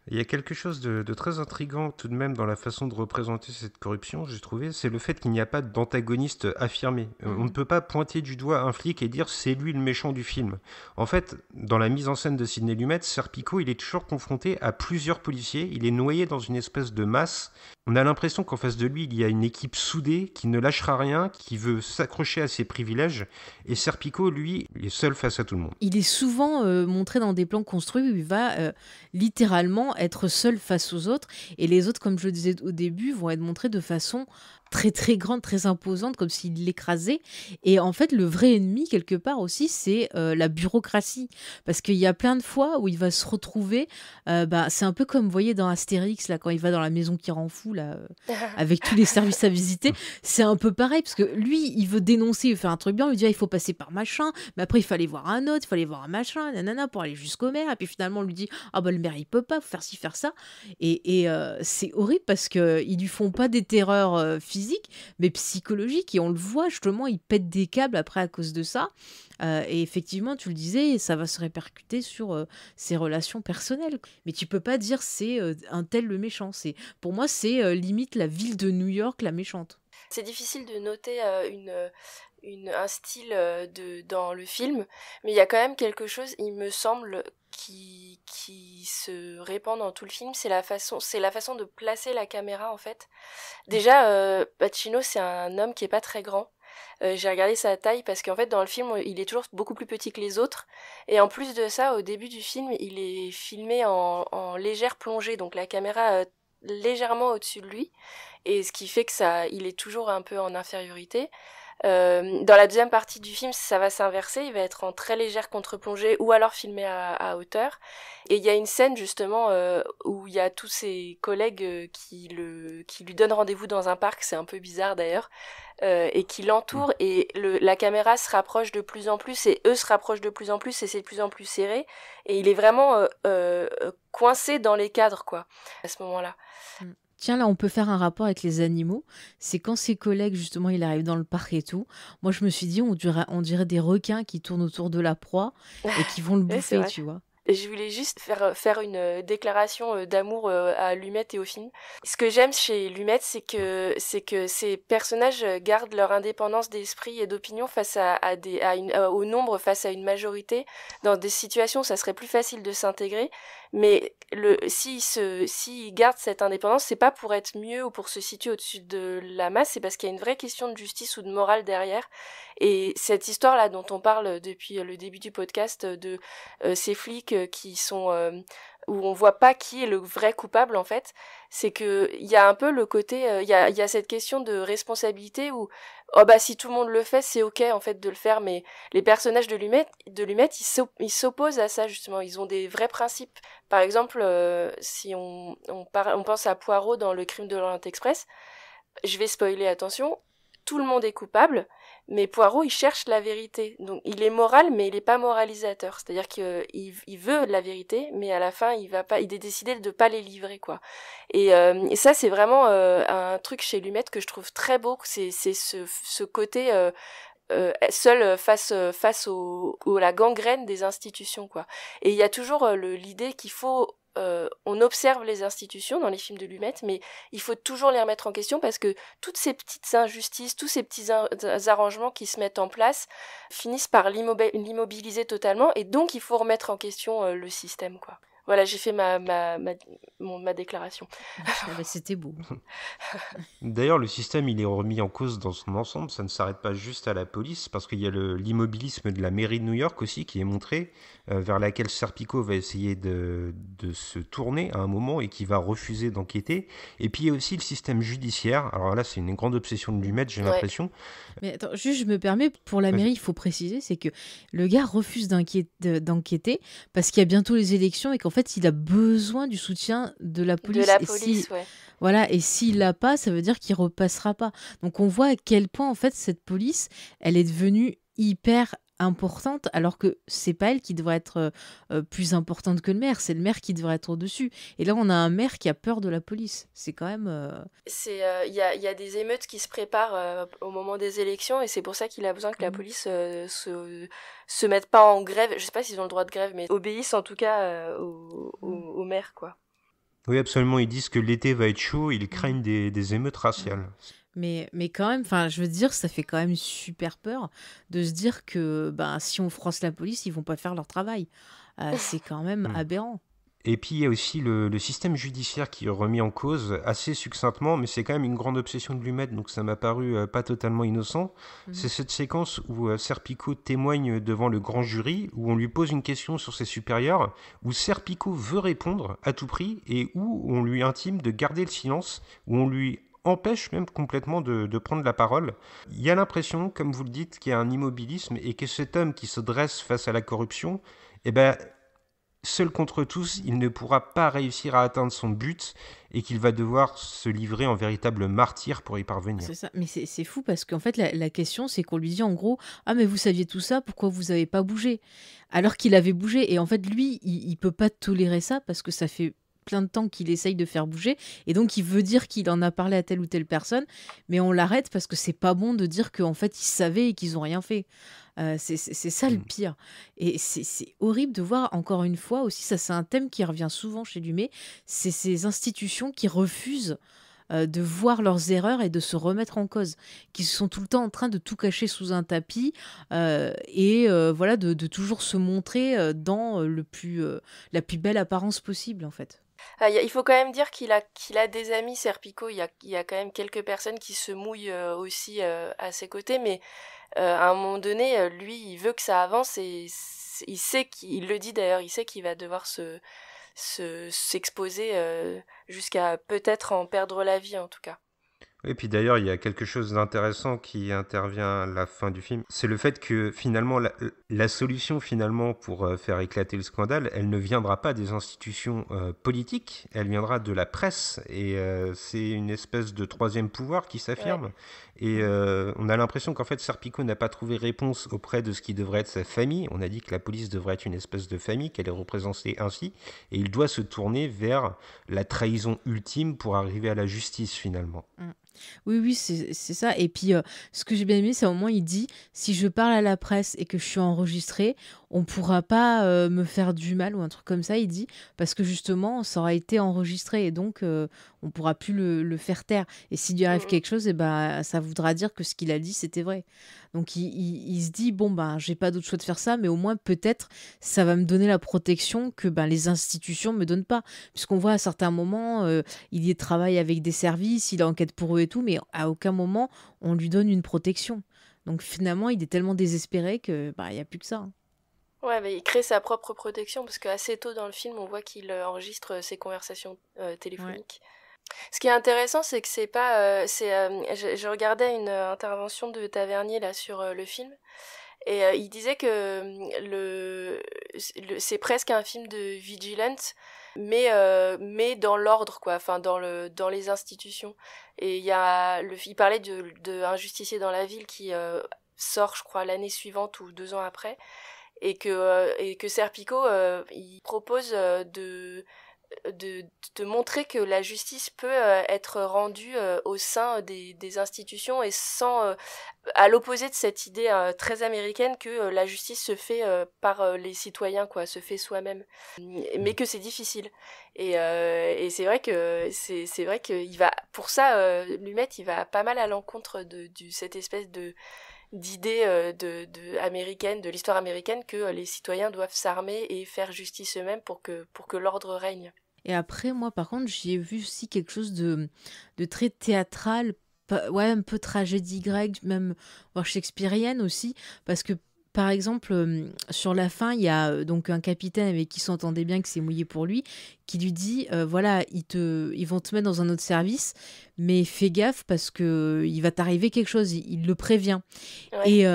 Il y a quelque chose de, très intrigant tout de même dans la façon de représenter cette corruption, j'ai trouvé, c'est le fait qu'il n'y a pas d'antagoniste affirmé. Euh, on ne mhm. peut pas pointer du doigt un flic et dire c'est lui le méchant du film. En fait, dans la mise en scène de Sidney Lumet, Serpico, il est toujours confronté à plusieurs policiers, il est noyé dans une espèce de masse. On a l'impression qu'en face de lui, il y a une équipe soudée qui ne lâchera rien, qui veut s'accrocher à ses privilèges, et Serpico, lui, il est seul face à tout le monde. Il est souvent euh, montré dans des plans construits où il va euh, littéralement être seul face aux autres. Et les autres, comme je le disais au début, vont être montrés de façon très très grande, très imposante, comme s'il l'écrasait. Et en fait, le vrai ennemi, quelque part aussi, c'est euh, la bureaucratie. Parce qu'il y a plein de fois où il va se retrouver, euh, bah, c'est un peu comme, vous voyez, dans Astérix, là, quand il va dans la maison qui rend fou, là, euh, avec tous les services à visiter, c'est un peu pareil, parce que lui, il veut dénoncer, il veut faire un truc bien, il lui dit, il faut passer par machin, mais après, il fallait voir un autre, il fallait voir un machin, nanana, pour aller jusqu'au maire. Et puis finalement, on lui dit, ah bah, le maire, il peut pas, faut faire ci, faire ça. Et, et c'est horrible parce qu'ils lui font pas des terreurs physiques physique, mais psychologique. Et on le voit justement, il pète des câbles après à cause de ça. Euh, et effectivement, tu le disais, ça va se répercuter sur euh, ses relations personnelles. Mais tu peux pas dire c'est euh, un tel le méchant. C'est pour moi, c'est limite la ville de New York la méchante. C'est difficile de noter une, un style euh, de, dans le film, mais il y a quand même quelque chose, il me semble, qui, qui se répand dans tout le film, c'est la façon, c'est la façon de placer la caméra en fait. Déjà, euh, Pacino, c'est un homme qui est pas très grand. Euh, j'ai regardé sa taille parce qu'en fait dans le film il est toujours beaucoup plus petit que les autres et en plus de ça au début du film il est filmé en, légère plongée donc la caméra légèrement au-dessus de lui et ce qui fait que ça il est toujours un peu en infériorité euh, dans la deuxième partie du film, ça va s'inverser. Il va être en très légère contre-plongée ou alors filmé à, hauteur. Et il y a une scène justement euh, où il y a tous ses collègues euh, qui, le, qui lui donnent rendez-vous dans un parc. C'est un peu bizarre d'ailleurs. Euh, et qui l'entourent mm. et le, la caméra se rapproche de plus en plus et eux se rapprochent de plus en plus et c'est de plus en plus serré et il est vraiment euh, coincé dans les cadres quoi à ce moment-là. Mm tiens, là, on peut faire un rapport avec les animaux. C'est quand ses collègues, justement, il arrive dans le parc et tout. Moi, je me suis dit, on dirait, des requins qui tournent autour de la proie et qui vont le *laughs* bouffer, tu vois. Je voulais juste faire, euh, faire une euh, déclaration euh, d'amour à Lumette et au film. Ce que j'aime chez Lumette, c'est que, ces personnages gardent leur indépendance d'esprit et d'opinion face au nombre, face à une majorité. Dans des situations ça serait plus facile de s'intégrer, mais le, s'ils gardent cette indépendance, c'est pas pour être mieux ou pour se situer au-dessus de la masse, c'est parce qu'il y a une vraie question de justice ou de morale derrière. Et cette histoire-là dont on parle depuis le début du podcast de euh, ces flics euh, qui sont euh, où on voit pas qui est le vrai coupable en fait, c'est que il y a un peu le côté, euh, il y, a, cette question de responsabilité où oh bah si tout le monde le fait c'est ok en fait de le faire, mais les personnages de Lumet, de Lumet ils s'opposent à ça justement, ils ont des vrais principes. Par exemple, euh, si on on, on pense à Poirot dans Le Crime de l'Orient Express, je vais spoiler attention, tout le monde est coupable, mais Poirot, il cherche la vérité. Donc, il est moral, mais il n'est pas moralisateur. C'est-à-dire qu'il il veut la vérité, mais à la fin, il va pas, il est décidé de ne pas les livrer, quoi. Et, euh, ça, c'est vraiment euh, un truc chez Lumet que je trouve très beau. C'est, c'est ce, côté euh, seul face face au, la gangrène des institutions quoi. Et il y a toujours l'idée qu'il faut euh, on observe les institutions dans les films de Lumet, mais il faut toujours les remettre en question parce que toutes ces petites injustices, tous ces petits euh, arrangements qui se mettent en place finissent par l'immobiliser totalement et donc il faut remettre en question euh, le système. quoi. Voilà, j'ai fait ma, ma, déclaration. Ah bah, c'était beau. *laughs* D'ailleurs, le système, il est remis en cause dans son ensemble. Ça ne s'arrête pas juste à la police, parce qu'il y a l'immobilisme de la mairie de New York aussi qui est montré, euh, vers laquelle Serpico va essayer de, se tourner à un moment et qui va refuser d'enquêter. Et puis, il y a aussi le système judiciaire. Alors là, c'est une grande obsession de lui mettre, j'ai l'impression. Mais attends, juste, je me permets, pour la mairie, il faut préciser, c'est que le gars refuse d'enquêter parce qu'il y a bientôt les élections et qu'en fait, il a besoin du soutien de la police. De la police, Voilà, et s'il l'a pas, ça veut dire qu'il repassera pas. Donc on voit à quel point en fait cette police, elle est devenue hyper importante alors que c'est pas elle qui devrait être euh, euh, plus importante que le maire, c'est le maire qui devrait être au-dessus. Et là on a un maire qui a peur de la police. C'est quand même euh, c'est il y, a, y, a, des émeutes qui se préparent au moment des élections et c'est pour ça qu'il a besoin que la mm. police se se mette pas en grève, je sais pas s'ils ont le droit de grève mais obéissent en tout cas au, au, mm. au maire quoi. Oui, absolument, ils disent que l'été va être chaud, ils mm. craignent des, des émeutes raciales. Mais, quand même, je veux dire, ça fait quand même super peur de se dire que ben, si on froisse la police, ils vont pas faire leur travail. Euh, c'est quand même hmm. aberrant. Et puis il y a aussi le, système judiciaire qui est remis en cause assez succinctement, mais c'est quand même une grande obsession de Lumet, donc ça m'a paru euh, pas totalement innocent. Mhm. C'est cette séquence où euh, Serpico témoigne devant le grand jury, où on lui pose une question sur ses supérieurs, où Serpico veut répondre à tout prix, et où on lui intime de garder le silence, où on lui empêche même complètement de, prendre la parole. Il y a l'impression, comme vous le dites, qu'il y a un immobilisme et que cet homme qui se dresse face à la corruption, eh ben, seul contre tous, il ne pourra pas réussir à atteindre son but et qu'il va devoir se livrer en véritable martyr pour y parvenir. C'est ça, mais c'est fou parce qu'en fait, la, la question, c'est qu'on lui dit en gros Ah, mais vous saviez tout ça, pourquoi vous n'avez pas bougé Alors qu'il avait bougé. Et en fait, lui, il ne peut pas tolérer ça parce que ça fait plein de temps qu'il essaye de faire bouger. Et donc, il veut dire qu'il en a parlé à telle ou telle personne, mais on l'arrête parce que c'est pas bon de dire qu'en fait, ils savaient et qu'ils ont rien fait. Euh, c'est ça le mm. pire. Et c'est horrible de voir, encore une fois, aussi, ça c'est un thème qui revient souvent chez Lumé, c'est ces institutions qui refusent euh, de voir leurs erreurs et de se remettre en cause, qui sont tout le temps en train de tout cacher sous un tapis euh, et voilà de, de, toujours se montrer dans le plus, la plus belle apparence possible en fait. Euh, il faut quand même dire qu'il a, qu'il a des amis, Serpico. Il y a, y a quand même quelques personnes qui se mouillent euh, aussi euh, à ses côtés, mais à un moment donné, lui, il veut que ça avance et il sait qu'il le dit d'ailleurs, il sait qu'il va devoir se s'exposer jusqu'à peut-être en perdre la vie en tout cas. Et puis d'ailleurs, il y a quelque chose d'intéressant qui intervient à la fin du film, c'est le fait que finalement la, solution finalement pour euh, faire éclater le scandale, elle ne viendra pas des institutions euh, politiques, elle viendra de la presse et euh, c'est une espèce de troisième pouvoir qui s'affirme. Et euh, on a l'impression qu'en fait, Serpico n'a pas trouvé réponse auprès de ce qui devrait être sa famille. On a dit que la police devrait être une espèce de famille, qu'elle est représentée ainsi. Et il doit se tourner vers la trahison ultime pour arriver à la justice finalement. Mm. Oui, oui, c'est ça. Et puis, euh, ce que j'ai bien aimé, c'est au moins, il dit, si je parle à la presse et que je suis enregistré, on pourra pas euh, me faire du mal ou un truc comme ça, il dit, parce que justement, ça aura été enregistré et donc on euh, on pourra plus le, faire taire. Et s'il lui arrive mmh. quelque chose, eh ben, ça voudra dire que ce qu'il a dit, c'était vrai. Donc il, se dit, bon, ben, j'ai pas d'autre choix de faire ça, mais au moins peut-être ça va me donner la protection que ben, les institutions me donnent pas. Puisqu'on voit à certains moments, euh, il y travaille avec des services, il enquête pour eux et tout, mais à aucun moment on lui donne une protection. Donc finalement, il est tellement désespéré que ben, il n'y a plus que ça. Hein. Ouais, mais il crée sa propre protection parce qu'assez tôt dans le film, on voit qu'il euh, enregistre euh, ses conversations euh, téléphoniques. Ce qui est intéressant, c'est que c'est pas. je, regardais une intervention de Tavernier là sur le film. Et il disait que mm, c'est presque un film de vigilance, mais dans l'ordre quoi dans dans les institutions et il y a le il parlait de, justicier dans la ville qui sort je crois l'année suivante ou deux ans après et que, euh, et que Serpico euh, il propose euh, de, de, montrer que la justice peut être rendue au sein des, des institutions et sans à l'opposé de cette idée très américaine que la justice se fait par les citoyens quoi se fait soi-même mm. mais que c'est difficile et, et c'est vrai que c'est vrai que il va pour ça lui Lumet il va pas mal à l'encontre de cette espèce de d'idées euh, américaines de, l'histoire américaine, que euh, les citoyens doivent s'armer et faire justice eux-mêmes pour que, pour que l'ordre règne. Et après, moi, par contre, j'ai vu aussi quelque chose de, de très théâtral, ouais, un peu tragédie grecque, même voire shakespearienne aussi, parce que par exemple, euh, sur la fin, il y a euh, donc un capitaine avec qui s'entendait bien, que c'est mouillé pour lui, qui lui dit euh, voilà, ils, te, ils vont te mettre dans un autre service, mais fais gaffe parce que il va t'arriver quelque chose. Il, le prévient. Et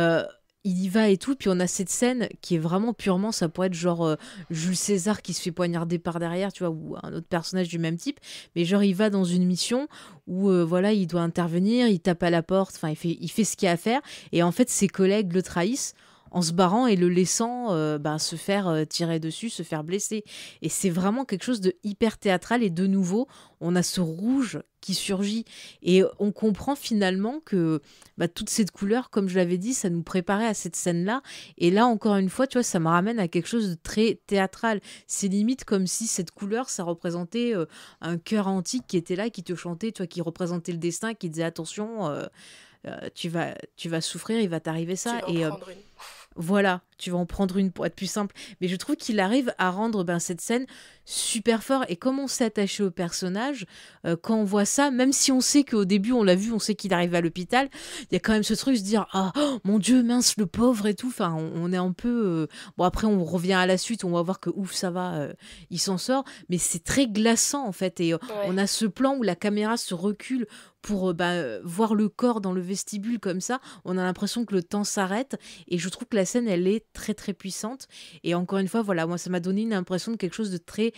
il y va et tout. Puis on a cette scène qui est vraiment purement, ça pourrait être genre Jules César qui se fait poignarder par derrière, tu vois, ou un autre personnage du même type. Mais genre, il va dans une mission où, voilà, il doit intervenir, il tape à la porte, enfin, il fait, il fait ce qu'il y a à faire. Et en fait, ses collègues le trahissent en se barrant et le laissant euh, ben, se faire euh, tirer dessus, se faire blesser. Et c'est vraiment quelque chose de hyper théâtral et de nouveau, on a ce rouge qui surgit et on comprend finalement que bah, toute cette couleur, comme je l'avais dit, ça nous préparait à cette scène-là. Et là, encore une fois, tu vois, ça me ramène à quelque chose de très théâtral. C'est limite comme si cette couleur, ça représentait euh, un cœur antique qui était là, qui te chantait, tu qui représentait le destin, qui disait attention. tu vas tu vas souffrir il va t'arriver ça voilà, tu vas en prendre une pour être plus simple. Mais je trouve qu'il arrive à rendre ben, cette scène super fort. Et comme on s'est attaché au personnage, euh, quand on voit ça, même si on sait qu'au début, on l'a vu, on sait qu'il arrive à l'hôpital, il y a quand même ce truc de se dire Ah, oh, mon Dieu, mince, le pauvre et tout. Enfin, on, est un peu. Euh, bon, après, on revient à la suite, on va voir que ouf, ça va, euh, il s'en sort. Mais c'est très glaçant, en fait. Et on a ce plan où la caméra se recule pour ben, voir le corps dans le vestibule comme ça, on a l'impression que le temps s'arrête. Et je trouve que la scène, elle est très très puissante. Et encore une fois, voilà, moi ça m'a donné une impression de quelque chose de très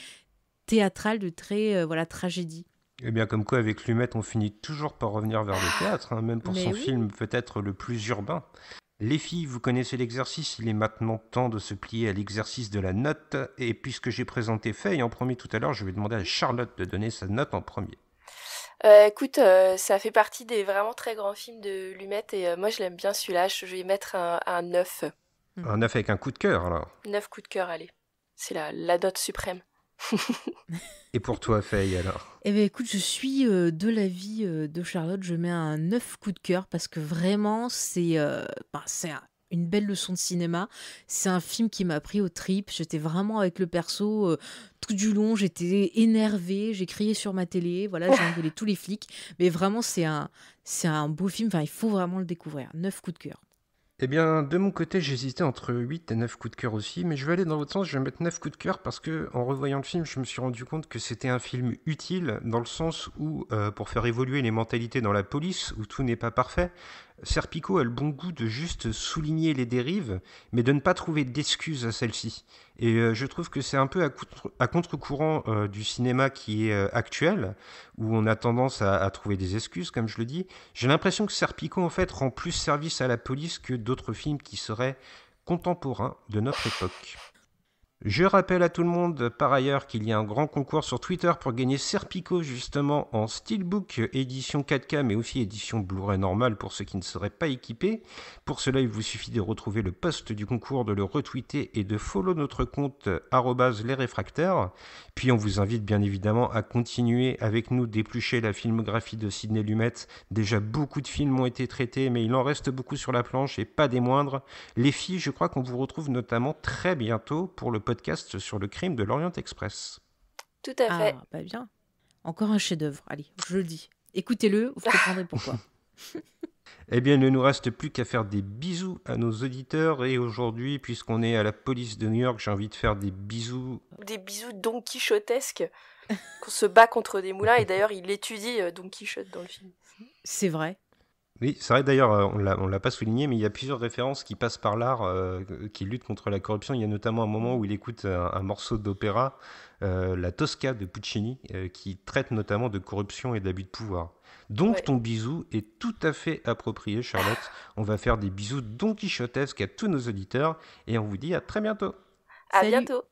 théâtral, de très euh, voilà tragédie. Et eh bien comme quoi avec Lumette on finit toujours par revenir vers le ah théâtre, hein, même pour son film peut-être le plus urbain. Les filles, vous connaissez l'exercice, il est maintenant temps de se plier à l'exercice de la note, et puisque j'ai présenté Faye en premier tout à l'heure, je vais demander à Charlotte de donner sa note en premier. Euh, écoute, euh, ça fait partie des vraiment très grands films de Lumette et moi je l'aime bien celui-là, je vais mettre un, un 9. Mm. Un 9 avec un coup de cœur, alors Neuf coups de cœur, allez. C'est la, dot suprême. *laughs* Et pour toi, Faye, alors Eh bien, écoute, je suis euh, de la vie euh, de Charlotte. Je mets un neuf coups de cœur parce que vraiment, c'est euh, bah, une belle leçon de cinéma. C'est un film qui m'a pris au trip. J'étais vraiment avec le perso tout du long. J'étais énervée. J'ai crié sur ma télé. Voilà, j'ai engueulé *laughs* tous les flics. Mais vraiment, c'est un, beau film. Enfin, il faut vraiment le découvrir. Neuf coups de cœur. Eh bien, de mon côté, j'hésitais entre 8 et 9 coups de cœur aussi, mais je vais aller dans l'autre sens, je vais mettre 9 coups de cœur parce que, en revoyant le film, je me suis rendu compte que c'était un film utile dans le sens où, euh, pour faire évoluer les mentalités dans la police, où tout n'est pas parfait, Serpico a le bon goût de juste souligner les dérives, mais de ne pas trouver d'excuses à celles-ci. Et euh, je trouve que c'est un peu à, contre-courant euh, du cinéma qui est euh, actuel, où on a tendance à, à, trouver des excuses, comme je le dis. J'ai l'impression que Serpico, en fait, rend plus service à la police que d'autres films qui seraient contemporains de notre époque. Je rappelle à tout le monde par ailleurs qu'il y a un grand concours sur Twitter pour gagner Serpico justement en Steelbook édition 4K mais aussi édition Blu-ray normale pour ceux qui ne seraient pas équipés. Pour cela, il vous suffit de retrouver le post du concours, de le retweeter et de follow notre compte les réfractaires, Puis on vous invite bien évidemment à continuer avec nous d'éplucher la filmographie de Sidney Lumet. Déjà beaucoup de films ont été traités mais il en reste beaucoup sur la planche et pas des moindres. Les filles, je crois qu'on vous retrouve notamment très bientôt pour le podcast sur le crime de l'Orient Express. Tout à fait. Ah, bah bien. Encore un chef-d'œuvre. Allez, je le dis. Écoutez-le, vous *laughs* comprendrez pourquoi. eh bien, il ne nous reste plus qu'à faire des bisous à nos auditeurs. Et aujourd'hui, puisqu'on est à la police de New York, j'ai envie de faire des bisous. Des bisous don quichotesques. qu'on se bat contre des moulins. Et d'ailleurs, il étudie euh, Don Quichotte dans le film. C'est vrai. Oui, c'est vrai d'ailleurs, euh, on ne l'a pas souligné, mais il y a plusieurs références qui passent par l'art, euh, qui luttent contre la corruption. Il y a notamment un moment où il écoute un, morceau d'opéra, euh, la Tosca de Puccini, qui traite notamment de corruption et d'abus de pouvoir. Donc ton bisou est tout à fait approprié, Charlotte. on va faire des bisous don à tous nos auditeurs et on vous dit à très bientôt. À bientôt.